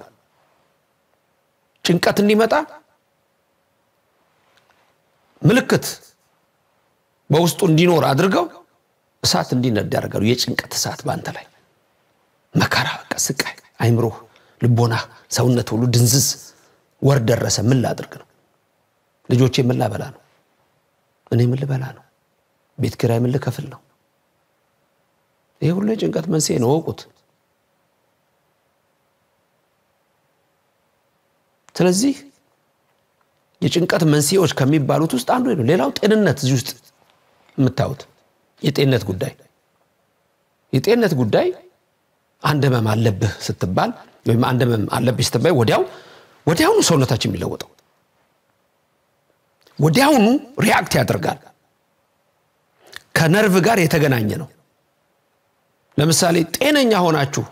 S1: ጭንቀት እንዲመጣ ምልክት በውስጡ እንዲኖር አድርገው እሳት እንዲነድ ያደርጋሉ የጭንቀት እሳት በአንተ ላይ መከራ በቃ ስቃይ አይምሮ ልቦና ሰውነት ሁሉ ድንዝዝ ወር ደረሰ ምን ላድርግ ነው ልጆቼ ምን ላበላ ነው እኔ ምን ልበላ ነው ቤት ኪራይ ምን ልከፍል ነው ይህ ሁሉ የጭንቀት መንስኤ ነው፣ ወቁት ስለዚህ የጭንቀት መንስኤዎች ከሚባሉት ውስጥ አንዱ ነው። ሌላው ጤንነት እዚህ ውስጥ የምታዩት የጤንነት ጉዳይ የጤንነት ጉዳይ አንድ ህመም አለብህ ስትባል ወይም አንድ መም አለብህ ስትባል ወዲያው ወዲያውኑ ሰውነታችን የሚለወጠው ወዲያውኑ ሪያክት ያደርጋል። ከነርቭ ጋር የተገናኘ ነው። ለምሳሌ ጤነኛ ሆናችሁ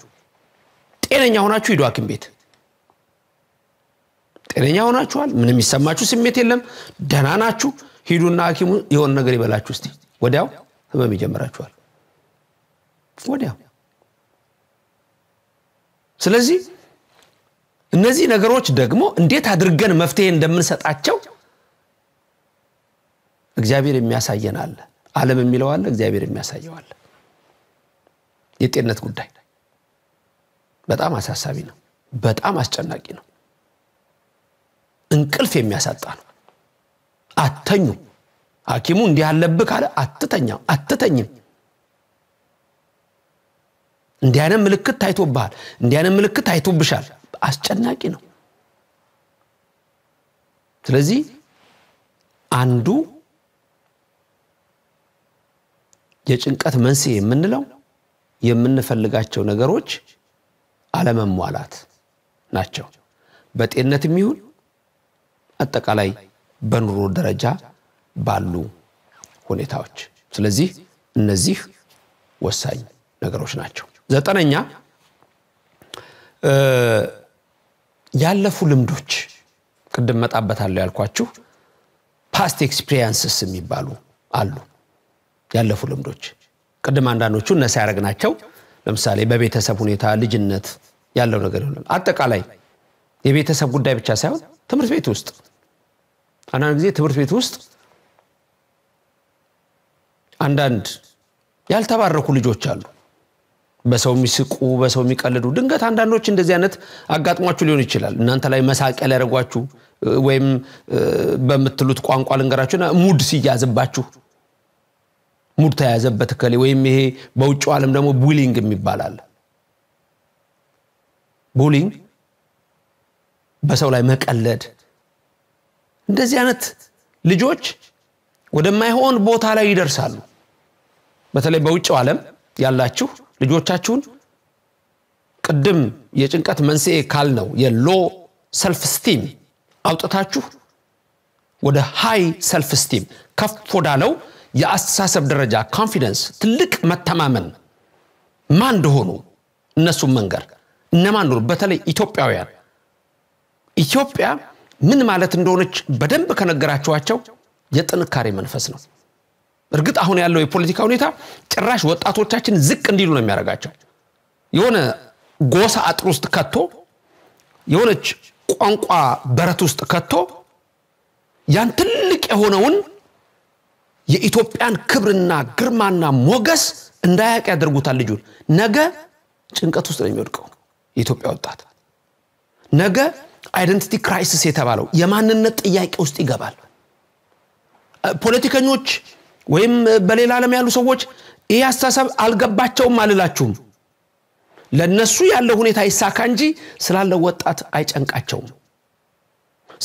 S1: ጤነኛ ሆናችሁ ሂዱ አክም ቤት። ጤነኛ ሆናችኋል፣ ምን የሚሰማችሁ ስሜት የለም፣ ደና ናችሁ። ሂዱና ሀኪሙ የሆነ ነገር ይበላችሁ እስቲ፣ ወዲያው ህመም ይጀምራችኋል። ወዲያው ስለዚህ እነዚህ ነገሮች ደግሞ እንዴት አድርገን መፍትሄ እንደምንሰጣቸው እግዚአብሔር የሚያሳየን አለ። አለም የሚለው አለ፣ እግዚአብሔር የሚያሳየው አለ። የጤንነት ጉዳይ በጣም አሳሳቢ ነው። በጣም አስጨናቂ ነው። እንቅልፍ የሚያሳጣ ነው። አተኙ ሐኪሙ እንዲህ አለብህ ካለ አትተኛም፣ አትተኝም። እንዲህ አይነት ምልክት ታይቶብሃል፣ እንዲህ አይነት ምልክት ታይቶብሻል። አስጨናቂ ነው። ስለዚህ አንዱ የጭንቀት መንስኤ የምንለው የምንፈልጋቸው ነገሮች አለመሟላት ናቸው። በጤንነትም ይሁን አጠቃላይ በኑሮ ደረጃ ባሉ ሁኔታዎች። ስለዚህ እነዚህ ወሳኝ ነገሮች ናቸው። ዘጠነኛ ያለፉ ልምዶች፣ ቅድም መጣበታለሁ ያልኳችሁ ፓስት ኤክስፒሪየንስስ የሚባሉ አሉ። ያለፉ ልምዶች ቅድም አንዳንዶቹ እነሳ ያደረግ ናቸው። ለምሳሌ በቤተሰብ ሁኔታ ልጅነት ያለው ነገር ይሆናል። አጠቃላይ የቤተሰብ ጉዳይ ብቻ ሳይሆን ትምህርት ቤት ውስጥ አንዳንድ ጊዜ ትምህርት ቤት ውስጥ አንዳንድ ያልተባረኩ ልጆች አሉ። በሰው የሚስቁ በሰው የሚቀልዱ። ድንገት አንዳንዶች እንደዚህ አይነት አጋጥሟችሁ ሊሆን ይችላል። እናንተ ላይ መሳቂያ ሊያደርጓችሁ ወይም በምትሉት ቋንቋ ልንገራችሁ ሙድ ሲያዝባችሁ ሙድ ተያያዘበት እከሌ ወይም ይሄ በውጭ ዓለም ደግሞ ቡሊንግ የሚባላል ቡሊንግ በሰው ላይ መቀለድ እንደዚህ አይነት ልጆች ወደማይሆን ቦታ ላይ ይደርሳሉ በተለይ በውጭ ዓለም ያላችሁ ልጆቻችሁን ቅድም የጭንቀት መንስኤ ካል ነው የሎ ሰልፍ ስቲም አውጥታችሁ ወደ ሃይ ሰልፍ ስቲም ከፍ ወዳለው የአስተሳሰብ ደረጃ ኮንፊደንስ፣ ትልቅ መተማመን ማን እንደሆኑ እነሱም መንገር እነማ እንደሆኑ በተለይ ኢትዮጵያውያን ኢትዮጵያ ምን ማለት እንደሆነች በደንብ ከነገራችኋቸው የጥንካሬ መንፈስ ነው። እርግጥ አሁን ያለው የፖለቲካ ሁኔታ ጭራሽ ወጣቶቻችን ዝቅ እንዲሉ ነው የሚያደርጋቸው። የሆነ ጎሳ አጥር ውስጥ ከቶ የሆነች ቋንቋ በረት ውስጥ ከቶ ያን ትልቅ የሆነውን የኢትዮጵያን ክብርና ግርማና ሞገስ እንዳያቅ ያደርጉታል። ልጁን ነገ ጭንቀት ውስጥ ነው የሚወድቀው የኢትዮጵያ ወጣት። ነገ አይደንቲቲ ክራይሲስ የተባለው የማንነት ጥያቄ ውስጥ ይገባል። ፖለቲከኞች ወይም በሌላ ዓለም ያሉ ሰዎች ይህ አስተሳሰብ አልገባቸውም አልላችሁም። ለነሱ ያለ ሁኔታ ይሳካ እንጂ ስላለው ወጣት አይጨንቃቸውም።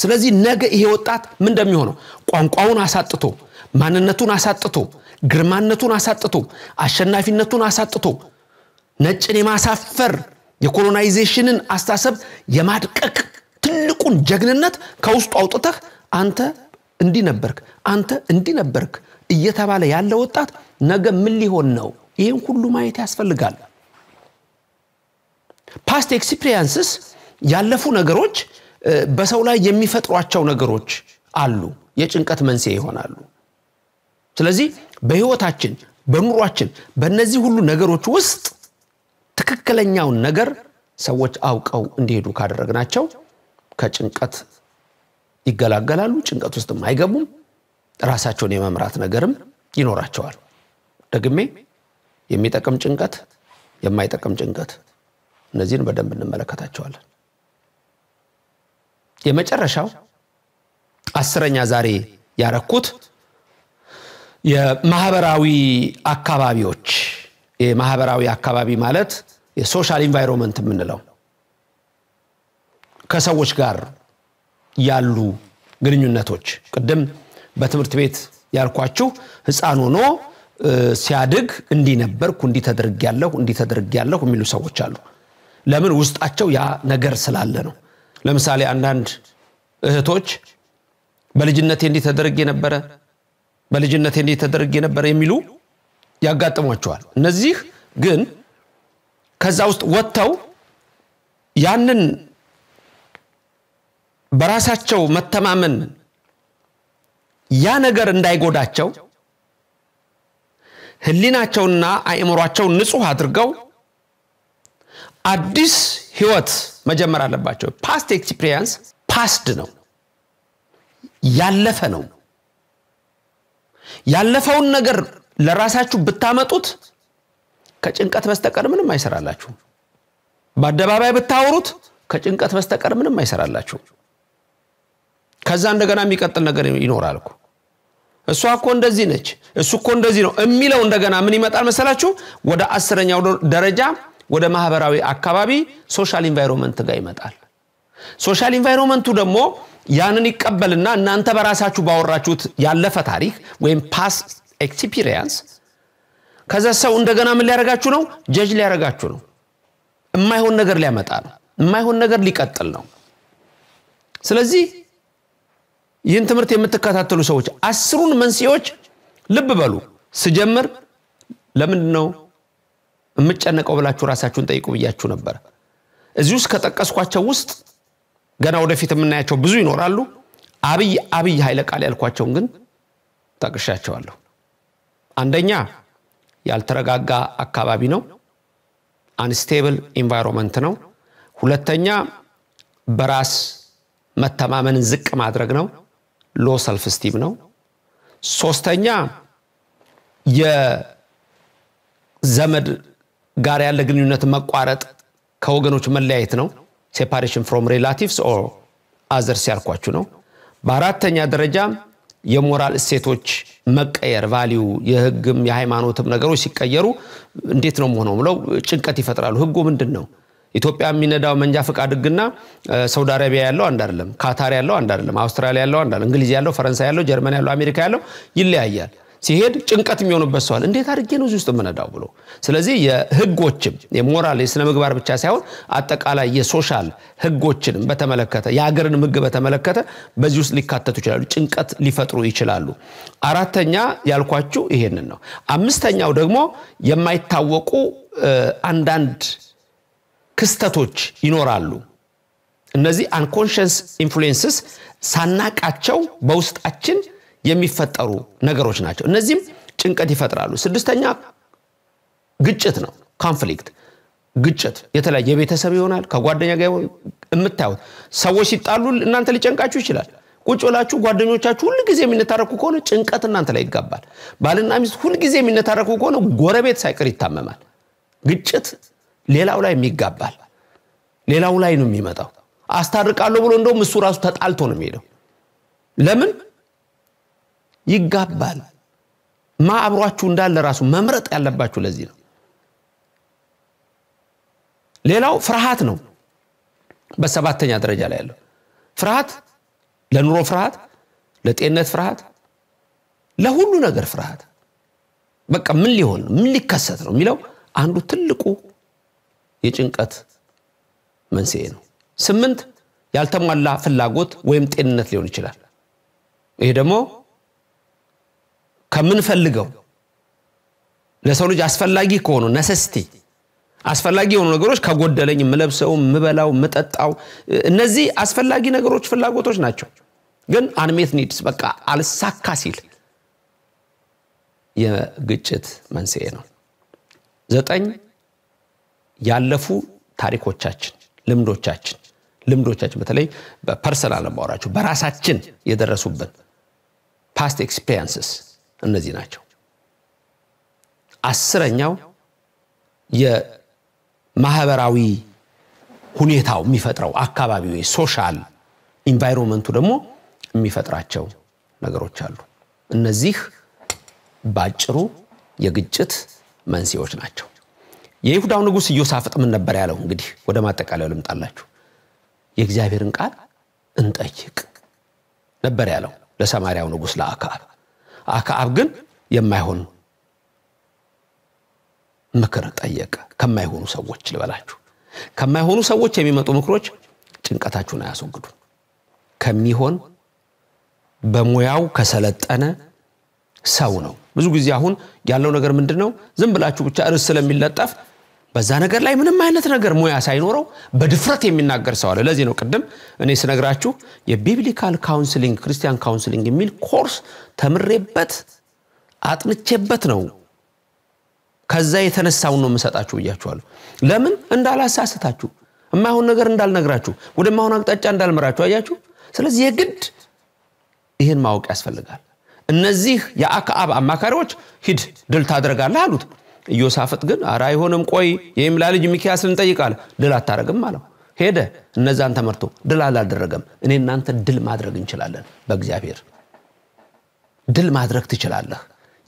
S1: ስለዚህ ነገ ይሄ ወጣት ምን እንደሚሆነው ቋንቋውን አሳጥቶ ማንነቱን አሳጥቶ ግርማነቱን አሳጥቶ አሸናፊነቱን አሳጥቶ ነጭን የማሳፈር የኮሎናይዜሽንን አስተሳሰብ የማድቀቅ ትልቁን ጀግንነት ከውስጡ አውጥተህ አንተ እንዲህ ነበርክ፣ አንተ እንዲህ ነበርክ እየተባለ ያለ ወጣት ነገ ምን ሊሆን ነው? ይህን ሁሉ ማየት ያስፈልጋል። ፓስት ኤክስፒሪየንስስ ያለፉ ነገሮች በሰው ላይ የሚፈጥሯቸው ነገሮች አሉ፣ የጭንቀት መንስኤ ይሆናሉ። ስለዚህ በህይወታችን በኑሯችን በእነዚህ ሁሉ ነገሮች ውስጥ ትክክለኛውን ነገር ሰዎች አውቀው እንዲሄዱ ካደረግናቸው ከጭንቀት ይገላገላሉ። ጭንቀት ውስጥም አይገቡም። ራሳቸውን የመምራት ነገርም ይኖራቸዋል። ደግሜ የሚጠቅም ጭንቀት፣ የማይጠቅም ጭንቀት፣ እነዚህን በደንብ እንመለከታቸዋለን። የመጨረሻው አስረኛ ዛሬ ያረኩት የማህበራዊ አካባቢዎች የማህበራዊ አካባቢ ማለት የሶሻል ኢንቫይሮንመንት የምንለው ከሰዎች ጋር ያሉ ግንኙነቶች ቅድም በትምህርት ቤት ያልኳችሁ ህፃን ሆኖ ሲያድግ እንዲነበርኩ ነበርኩ ያለሁ እንዲህ ያለሁ የሚሉ ሰዎች አሉ ለምን ውስጣቸው ያ ነገር ስላለ ነው ለምሳሌ አንዳንድ እህቶች በልጅነቴ እንዲተደርግ የነበረ በልጅነት እንዲህ ተደርጌ ነበር የሚሉ ያጋጥሟቸዋል። እነዚህ ግን ከዛ ውስጥ ወጥተው ያንን በራሳቸው መተማመን ያ ነገር እንዳይጎዳቸው ህሊናቸውና አእምሯቸው ንጹህ አድርገው አዲስ ህይወት መጀመር አለባቸው። ፓስት ኤክስፒሪየንስ ፓስድ ነው፣ ያለፈ ነው። ያለፈውን ነገር ለራሳችሁ ብታመጡት ከጭንቀት በስተቀር ምንም አይሰራላችሁ። በአደባባይ ብታወሩት ከጭንቀት በስተቀር ምንም አይሰራላችሁ። ከዛ እንደገና የሚቀጥል ነገር ይኖራል እኮ እሷ እኮ እንደዚህ ነች፣ እሱ እኮ እንደዚህ ነው የሚለው እንደገና ምን ይመጣል መሰላችሁ? ወደ አስረኛው ደረጃ ወደ ማህበራዊ አካባቢ ሶሻል ኢንቫይሮንመንት ጋር ይመጣል። ሶሻል ኢንቫይሮንመንቱ ደግሞ ያንን ይቀበልና እናንተ በራሳችሁ ባወራችሁት ያለፈ ታሪክ ወይም ፓስ ኤክስፒሪየንስ ከዛ ሰው እንደገና ምን ሊያደርጋችሁ ነው? ጀጅ ሊያደርጋችሁ ነው። የማይሆን ነገር ሊያመጣ ነው። የማይሆን ነገር ሊቀጥል ነው። ስለዚህ ይህን ትምህርት የምትከታተሉ ሰዎች አስሩን መንስኤዎች ልብ በሉ። ስጀምር ለምንድ ነው የምጨነቀው ብላችሁ ራሳችሁን ጠይቁ ብያችሁ ነበር። እዚህ ውስጥ ከጠቀስኳቸው ውስጥ ገና ወደፊት የምናያቸው ብዙ ይኖራሉ። አብይ አብይ ኃይለ ቃል ያልኳቸውን ግን ጠቅሻቸዋለሁ። አንደኛ ያልተረጋጋ አካባቢ ነው፣ አንስቴብል ኢንቫይሮንመንት ነው። ሁለተኛ በራስ መተማመንን ዝቅ ማድረግ ነው፣ ሎ ሰልፍ ስቲም ነው። ሶስተኛ የዘመድ ጋር ያለ ግንኙነት መቋረጥ፣ ከወገኖች መለያየት ነው። ሴፓሬሽን ፍሮም ሬላቲቭስ ኦር አዘርስ ያልኳችሁ ነው። በአራተኛ ደረጃ የሞራል እሴቶች መቀየር ቫሊዩ የህግም የሃይማኖትም ነገሮች ሲቀየሩ እንዴት ነው መሆነው ብለው ጭንቀት ይፈጥራሉ። ህጉ ምንድን ነው? ኢትዮጵያ የሚነዳው መንጃ ፈቃድ ህግና ሰውድ አረቢያ ያለው አንድ አይደለም፣ ካታር ያለው አንድ አይደለም፣ አውስትራሊያ ያለው አንድ አይደለም፣ እንግሊዝ ያለው፣ ፈረንሳይ ያለው፣ ጀርመን ያለው፣ አሜሪካ ያለው ይለያያል። ሲሄድ ጭንቀት የሚሆኑበት ሰዋል እንዴት አድርጌ ነው እዚህ ውስጥ የምነዳው ብሎ ስለዚህ የህጎችም የሞራል የስነ ምግባር ብቻ ሳይሆን አጠቃላይ የሶሻል ህጎችንም በተመለከተ የሀገርንም ህግ በተመለከተ በዚህ ውስጥ ሊካተቱ ይችላሉ ጭንቀት ሊፈጥሩ ይችላሉ አራተኛ ያልኳችሁ ይሄንን ነው አምስተኛው ደግሞ የማይታወቁ አንዳንድ ክስተቶች ይኖራሉ እነዚህ አንኮንሽንስ ኢንፍሉንስስ ሳናቃቸው በውስጣችን የሚፈጠሩ ነገሮች ናቸው። እነዚህም ጭንቀት ይፈጥራሉ። ስድስተኛ ግጭት ነው፣ ኮንፍሊክት ግጭት የተለያየ የቤተሰብ ይሆናል፣ ከጓደኛ ጋር የምታዩት ሰዎች ሲጣሉ እናንተ ሊጨንቃችሁ ይችላል። ቁጭ ብላችሁ ጓደኞቻችሁ ሁልጊዜ የሚነታረኩ ከሆነ ጭንቀት እናንተ ላይ ይጋባል። ባልና ሚስት ሁልጊዜ የሚነታረኩ ከሆነ ጎረቤት ሳይቀር ይታመማል። ግጭት ሌላው ላይ የሚጋባል፣ ሌላው ላይ ነው የሚመጣው። አስታርቃለሁ ብሎ እንደውም እሱ ራሱ ተጣልቶ ነው የሚሄደው። ለምን ይጋባል። ማ አብሯችሁ እንዳለ ራሱ መምረጥ ያለባችሁ ለዚህ ነው። ሌላው ፍርሃት ነው። በሰባተኛ ደረጃ ላይ ያለው ፍርሃት ለኑሮ ፍርሃት፣ ለጤንነት ፍርሃት፣ ለሁሉ ነገር ፍርሃት። በቃ ምን ሊሆን ነው፣ ምን ሊከሰት ነው የሚለው አንዱ ትልቁ የጭንቀት መንስኤ ነው። ስምንት ያልተሟላ ፍላጎት ወይም ጤንነት ሊሆን ይችላል። ይሄ ደግሞ ከምንፈልገው ለሰው ልጅ አስፈላጊ ከሆኑ ነሰስቲ አስፈላጊ የሆኑ ነገሮች ከጎደለኝ የምለብሰው፣ የምበላው፣ የምጠጣው እነዚህ አስፈላጊ ነገሮች ፍላጎቶች ናቸው። ግን አንሜት ኒድስ በቃ አልሳካ ሲል የግጭት መንስኤ ነው። ዘጠኝ ያለፉ ታሪኮቻችን፣ ልምዶቻችን ልምዶቻችን በተለይ በፐርሰናል ማወራቸው በራሳችን የደረሱብን ፓስት ኤክስፔሪንስስ እነዚህ ናቸው። አስረኛው የማህበራዊ ሁኔታው የሚፈጥረው አካባቢው ሶሻል ኢንቫይሮንመንቱ ደግሞ የሚፈጥራቸው ነገሮች አሉ። እነዚህ ባጭሩ የግጭት መንስኤዎች ናቸው። የይሁዳው ንጉሥ ኢዮሳፍጥ ምን ነበር ያለው? እንግዲህ ወደ ማጠቃለያው ልምጣላችሁ። የእግዚአብሔርን ቃል እንጠይቅ ነበር ያለው ለሰማሪያው ንጉሥ ለአካብ ከአብ ግን የማይሆን ምክር ጠየቀ። ከማይሆኑ ሰዎች ልበላችሁ፣ ከማይሆኑ ሰዎች የሚመጡ ምክሮች ጭንቀታችሁን አያስወግዱም። ከሚሆን በሙያው ከሰለጠነ ሰው ነው። ብዙ ጊዜ አሁን ያለው ነገር ምንድን ነው? ዝም ብላችሁ ብቻ ርስ ስለሚለጠፍ በዛ ነገር ላይ ምንም አይነት ነገር ሙያ ሳይኖረው በድፍረት የሚናገር ሰው አለ። ለዚህ ነው ቅድም እኔ ስነግራችሁ የቢብሊካል ካውንስሊንግ ክርስቲያን ካውንስሊንግ የሚል ኮርስ ተምሬበት አጥንቼበት ነው ከዛ የተነሳውን ነው የምሰጣችሁ ብያችኋለሁ። ለምን እንዳላሳስታችሁ፣ የማይሆን ነገር እንዳልነግራችሁ፣ ማሆን አቅጣጫ እንዳልመራችሁ። አያችሁ። ስለዚህ የግድ ይህን ማወቅ ያስፈልጋል። እነዚህ የአክአብ አማካሪዎች ሂድ ድል ታደርጋለህ አሉት። ኢዮሳፍጥ ግን አረ አይሆንም፣ ቆይ የምላ ልጅ ሚኪያስን እንጠይቃለ። ድል አታረግም አለው። ሄደ እነዛን ተመርቶ ድል አላደረገም። እኔ እናንተ ድል ማድረግ እንችላለን። በእግዚአብሔር ድል ማድረግ ትችላለህ።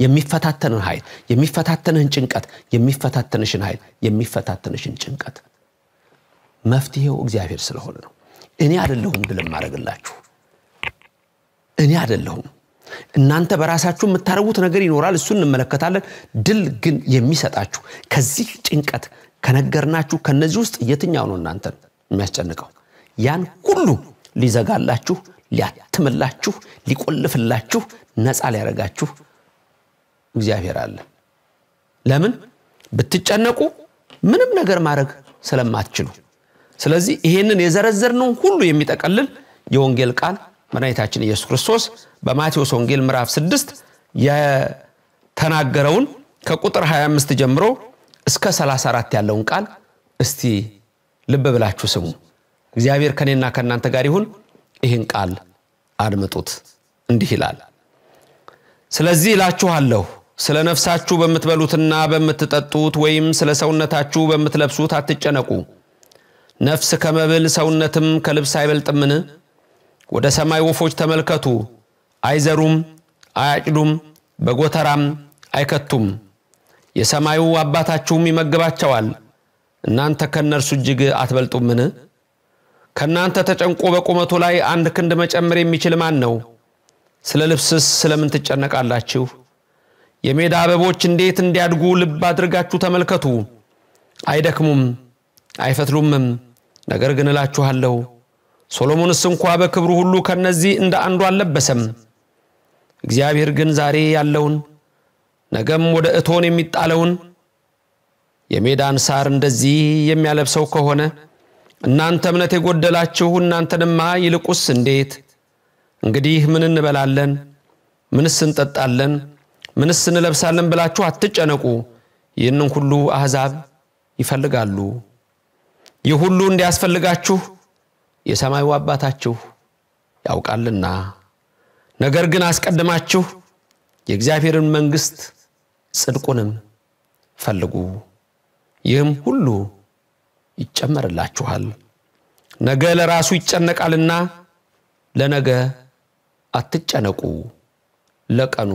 S1: የሚፈታተንን ኃይል፣ የሚፈታተንህን ጭንቀት፣ የሚፈታተንሽን ኃይል፣ የሚፈታተንሽን ጭንቀት መፍትሄው እግዚአብሔር ስለሆነ ነው። እኔ አደለሁም ድል ማድረግላችሁ እኔ አደለሁም እናንተ በራሳችሁ የምታደርጉት ነገር ይኖራል፣ እሱን እንመለከታለን። ድል ግን የሚሰጣችሁ ከዚህ ጭንቀት ከነገርናችሁ ከነዚህ ውስጥ የትኛው ነው እናንተን የሚያስጨንቀው? ያን ሁሉ ሊዘጋላችሁ፣ ሊያትምላችሁ፣ ሊቆልፍላችሁ፣ ነፃ ሊያረጋችሁ እግዚአብሔር አለ። ለምን ብትጨነቁ ምንም ነገር ማድረግ ስለማትችሉ። ስለዚህ ይሄንን የዘረዘርነውን ሁሉ የሚጠቀልል የወንጌል ቃል መድኃኒታችን ኢየሱስ ክርስቶስ በማቴዎስ ወንጌል ምዕራፍ 6 የተናገረውን ከቁጥር 25 ጀምሮ እስከ 34 ያለውን ቃል እስቲ ልብ ብላችሁ ስሙ። እግዚአብሔር ከእኔና ከእናንተ ጋር ይሁን። ይህን ቃል አድምጡት። እንዲህ ይላል፣ ስለዚህ እላችኋለሁ ስለ ነፍሳችሁ በምትበሉትና በምትጠጡት ወይም ስለ ሰውነታችሁ በምትለብሱት አትጨነቁ። ነፍስ ከመብል ሰውነትም ከልብስ አይበልጥምን? ወደ ሰማይ ወፎች ተመልከቱ። አይዘሩም፣ አያጭዱም፣ በጎተራም አይከቱም። የሰማዩ አባታችሁም ይመግባቸዋል። እናንተ ከእነርሱ እጅግ አትበልጡምን? ከእናንተ ተጨንቆ በቁመቱ ላይ አንድ ክንድ መጨመር የሚችል ማን ነው? ስለ ልብስስ ስለምን ትጨነቃላችሁ? የሜዳ አበቦች እንዴት እንዲያድጉ ልብ አድርጋችሁ ተመልከቱ። አይደክሙም፣ አይፈትሉምም። ነገር ግን እላችኋለሁ ሶሎሞንስ እንኳ በክብሩ ሁሉ ከነዚህ እንደ አንዱ አልለበሰም። እግዚአብሔር ግን ዛሬ ያለውን ነገም ወደ እቶን የሚጣለውን የሜዳን ሳር እንደዚህ የሚያለብሰው ከሆነ እናንተ እምነት የጎደላችሁ እናንተንማ ይልቁስ እንዴት! እንግዲህ ምን እንበላለን? ምንስ እንጠጣለን? ምንስ እንለብሳለን ብላችሁ አትጨነቁ። ይህንን ሁሉ አሕዛብ ይፈልጋሉ። ይህ ሁሉ እንዲያስፈልጋችሁ የሰማዩ አባታችሁ ያውቃልና ነገር ግን አስቀድማችሁ የእግዚአብሔርን መንግሥት ጽድቁንም ፈልጉ ይህም ሁሉ ይጨመርላችኋል። ነገ ለራሱ ይጨነቃልና ለነገ አትጨነቁ፣ ለቀኑ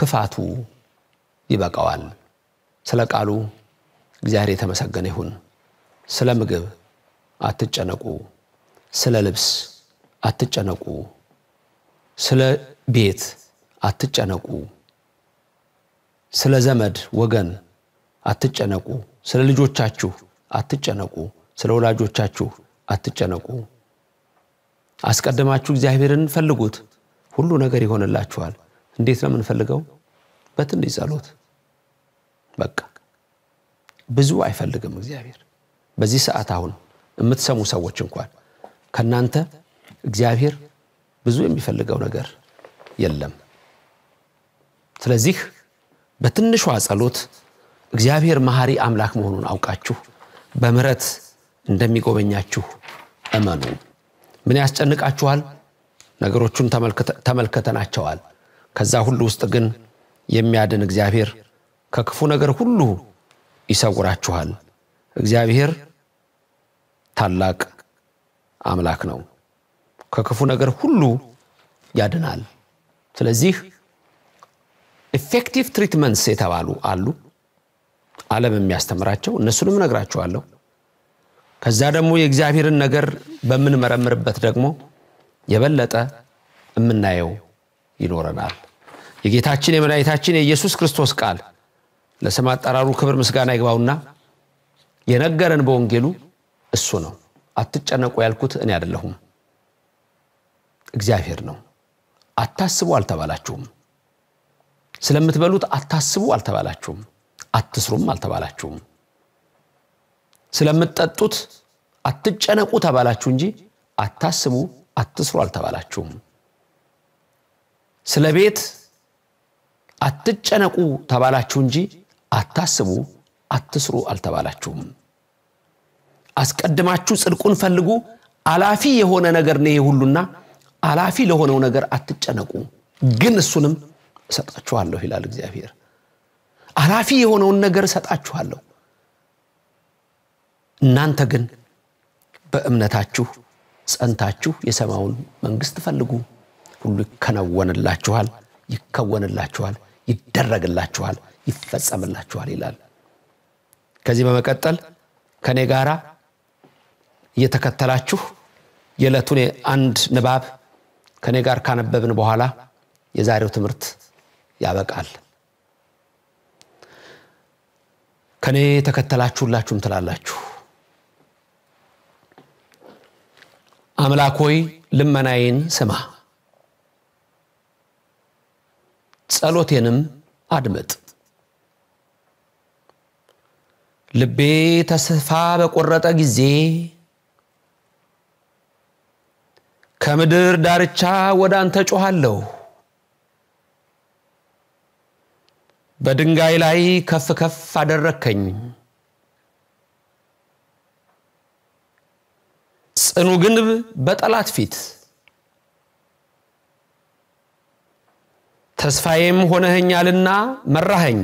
S1: ክፋቱ ይበቀዋል። ስለ ቃሉ እግዚአብሔር የተመሰገነ ይሁን። ስለ ምግብ አትጨነቁ፣ ስለ ልብስ አትጨነቁ፣ ስለ ቤት አትጨነቁ፣ ስለ ዘመድ ወገን አትጨነቁ፣ ስለ ልጆቻችሁ አትጨነቁ፣ ስለ ወላጆቻችሁ አትጨነቁ። አስቀድማችሁ እግዚአብሔርን ፈልጉት፣ ሁሉ ነገር ይሆንላችኋል። እንዴት ነው የምንፈልገው? በትንሽ ጸሎት በቃ። ብዙ አይፈልግም እግዚአብሔር በዚህ ሰዓት አሁን የምትሰሙ ሰዎች እንኳን ከናንተ እግዚአብሔር ብዙ የሚፈልገው ነገር የለም። ስለዚህ በትንሿ ጸሎት እግዚአብሔር መሐሪ አምላክ መሆኑን አውቃችሁ በምረት እንደሚጎበኛችሁ እመኑ። ምን ያስጨንቃችኋል? ነገሮቹን ተመልከተናቸዋል። ከዛ ሁሉ ውስጥ ግን የሚያድን እግዚአብሔር ከክፉ ነገር ሁሉ ይሰውራችኋል። እግዚአብሔር ታላቅ አምላክ ነው። ከክፉ ነገር ሁሉ ያድናል። ስለዚህ ኢፌክቲቭ ትሪትመንትስ የተባሉ አሉ አለም የሚያስተምራቸው እነሱንም ነግራቸዋለሁ ከዛ ደግሞ የእግዚአብሔርን ነገር በምንመረምርበት ደግሞ የበለጠ የምናየው ይኖረናል። የጌታችን የመድኃኒታችን የኢየሱስ ክርስቶስ ቃል ለስም አጠራሩ ክብር ምስጋና ይግባውና የነገረን በወንጌሉ እሱ ነው። አትጨነቁ ያልኩት እኔ አይደለሁም፣ እግዚአብሔር ነው። አታስቡ አልተባላችሁም። ስለምትበሉት አታስቡ አልተባላችሁም። አትስሩም አልተባላችሁም። ስለምትጠጡት አትጨነቁ ተባላችሁ እንጂ አታስቡ፣ አትስሩ አልተባላችሁም። ስለ ቤት አትጨነቁ ተባላችሁ እንጂ አታስቡ፣ አትስሩ አልተባላችሁም። አስቀድማችሁ ጽድቁን ፈልጉ አላፊ የሆነ ነገር ነው ይሄ ሁሉና አላፊ ለሆነው ነገር አትጨነቁ ግን እሱንም እሰጣችኋለሁ ይላል እግዚአብሔር አላፊ የሆነውን ነገር እሰጣችኋለሁ እናንተ ግን በእምነታችሁ ጸንታችሁ የሰማውን መንግስት ፈልጉ ሁሉ ይከናወንላችኋል ይከወንላችኋል ይደረግላችኋል ይፈጸምላችኋል ይላል ከዚህ በመቀጠል ከእኔ ጋራ እየተከተላችሁ የዕለቱን አንድ ንባብ ከእኔ ጋር ካነበብን በኋላ የዛሬው ትምህርት ያበቃል። ከእኔ የተከተላችሁላችሁም ትላላችሁ። አምላኮይ ልመናዬን ስማ፣ ጸሎቴንም አድምጥ። ልቤ ተስፋ በቆረጠ ጊዜ ከምድር ዳርቻ ወደ አንተ ጮኋለሁ። በድንጋይ ላይ ከፍ ከፍ አደረከኝ። ጽኑ ግንብ በጠላት ፊት ተስፋዬም ሆነኸኛልና መራኸኝ።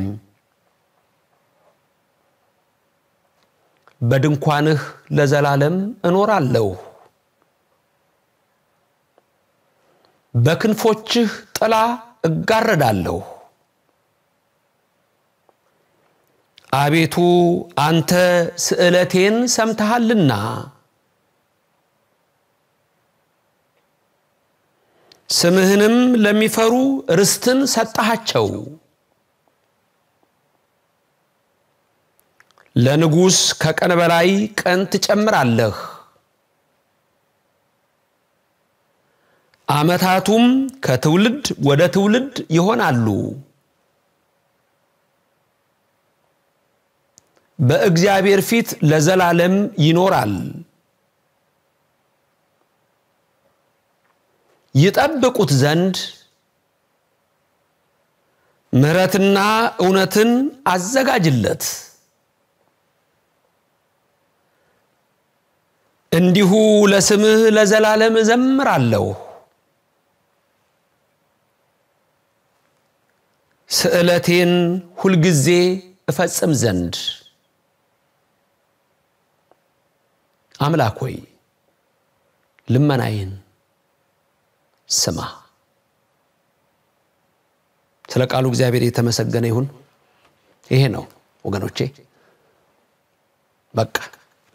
S1: በድንኳንህ ለዘላለም እኖራለሁ። በክንፎችህ ጥላ እጋረዳለሁ። አቤቱ አንተ ስዕለቴን ሰምተሃልና ስምህንም ለሚፈሩ ርስትን ሰጠሃቸው። ለንጉሥ ከቀን በላይ ቀን ትጨምራለህ። ዓመታቱም ከትውልድ ወደ ትውልድ ይሆናሉ። በእግዚአብሔር ፊት ለዘላለም ይኖራል። ይጠብቁት ዘንድ ምሕረትና እውነትን አዘጋጅለት። እንዲሁ ለስምህ ለዘላለም እዘምራለሁ። ስዕለቴን ሁልጊዜ እፈጽም ዘንድ አምላክ ሆይ ልመናዬን ስማ። ስለ ቃሉ እግዚአብሔር የተመሰገነ ይሁን። ይሄ ነው ወገኖቼ፣ በቃ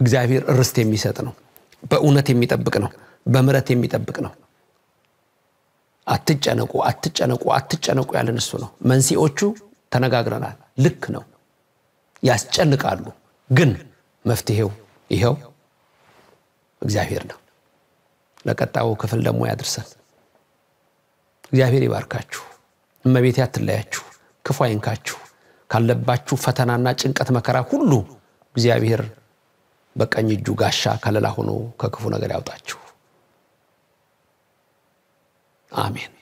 S1: እግዚአብሔር ርስት የሚሰጥ ነው። በእውነት የሚጠብቅ ነው። በምረት የሚጠብቅ ነው። አትጨነቁ አትጨነቁ አትጨነቁ ያለን እሱ ነው መንስኤዎቹ ተነጋግረናል ልክ ነው ያስጨንቃሉ ግን መፍትሄው ይኸው እግዚአብሔር ነው ለቀጣው ክፍል ደግሞ ያድርሰን እግዚአብሔር ይባርካችሁ እመቤት ያትለያችሁ ክፉ አይንካችሁ ካለባችሁ ፈተናና ጭንቀት መከራ ሁሉ እግዚአብሔር በቀኝ እጁ ጋሻ ከለላ ሆኖ ከክፉ ነገር ያውጣችሁ Amin.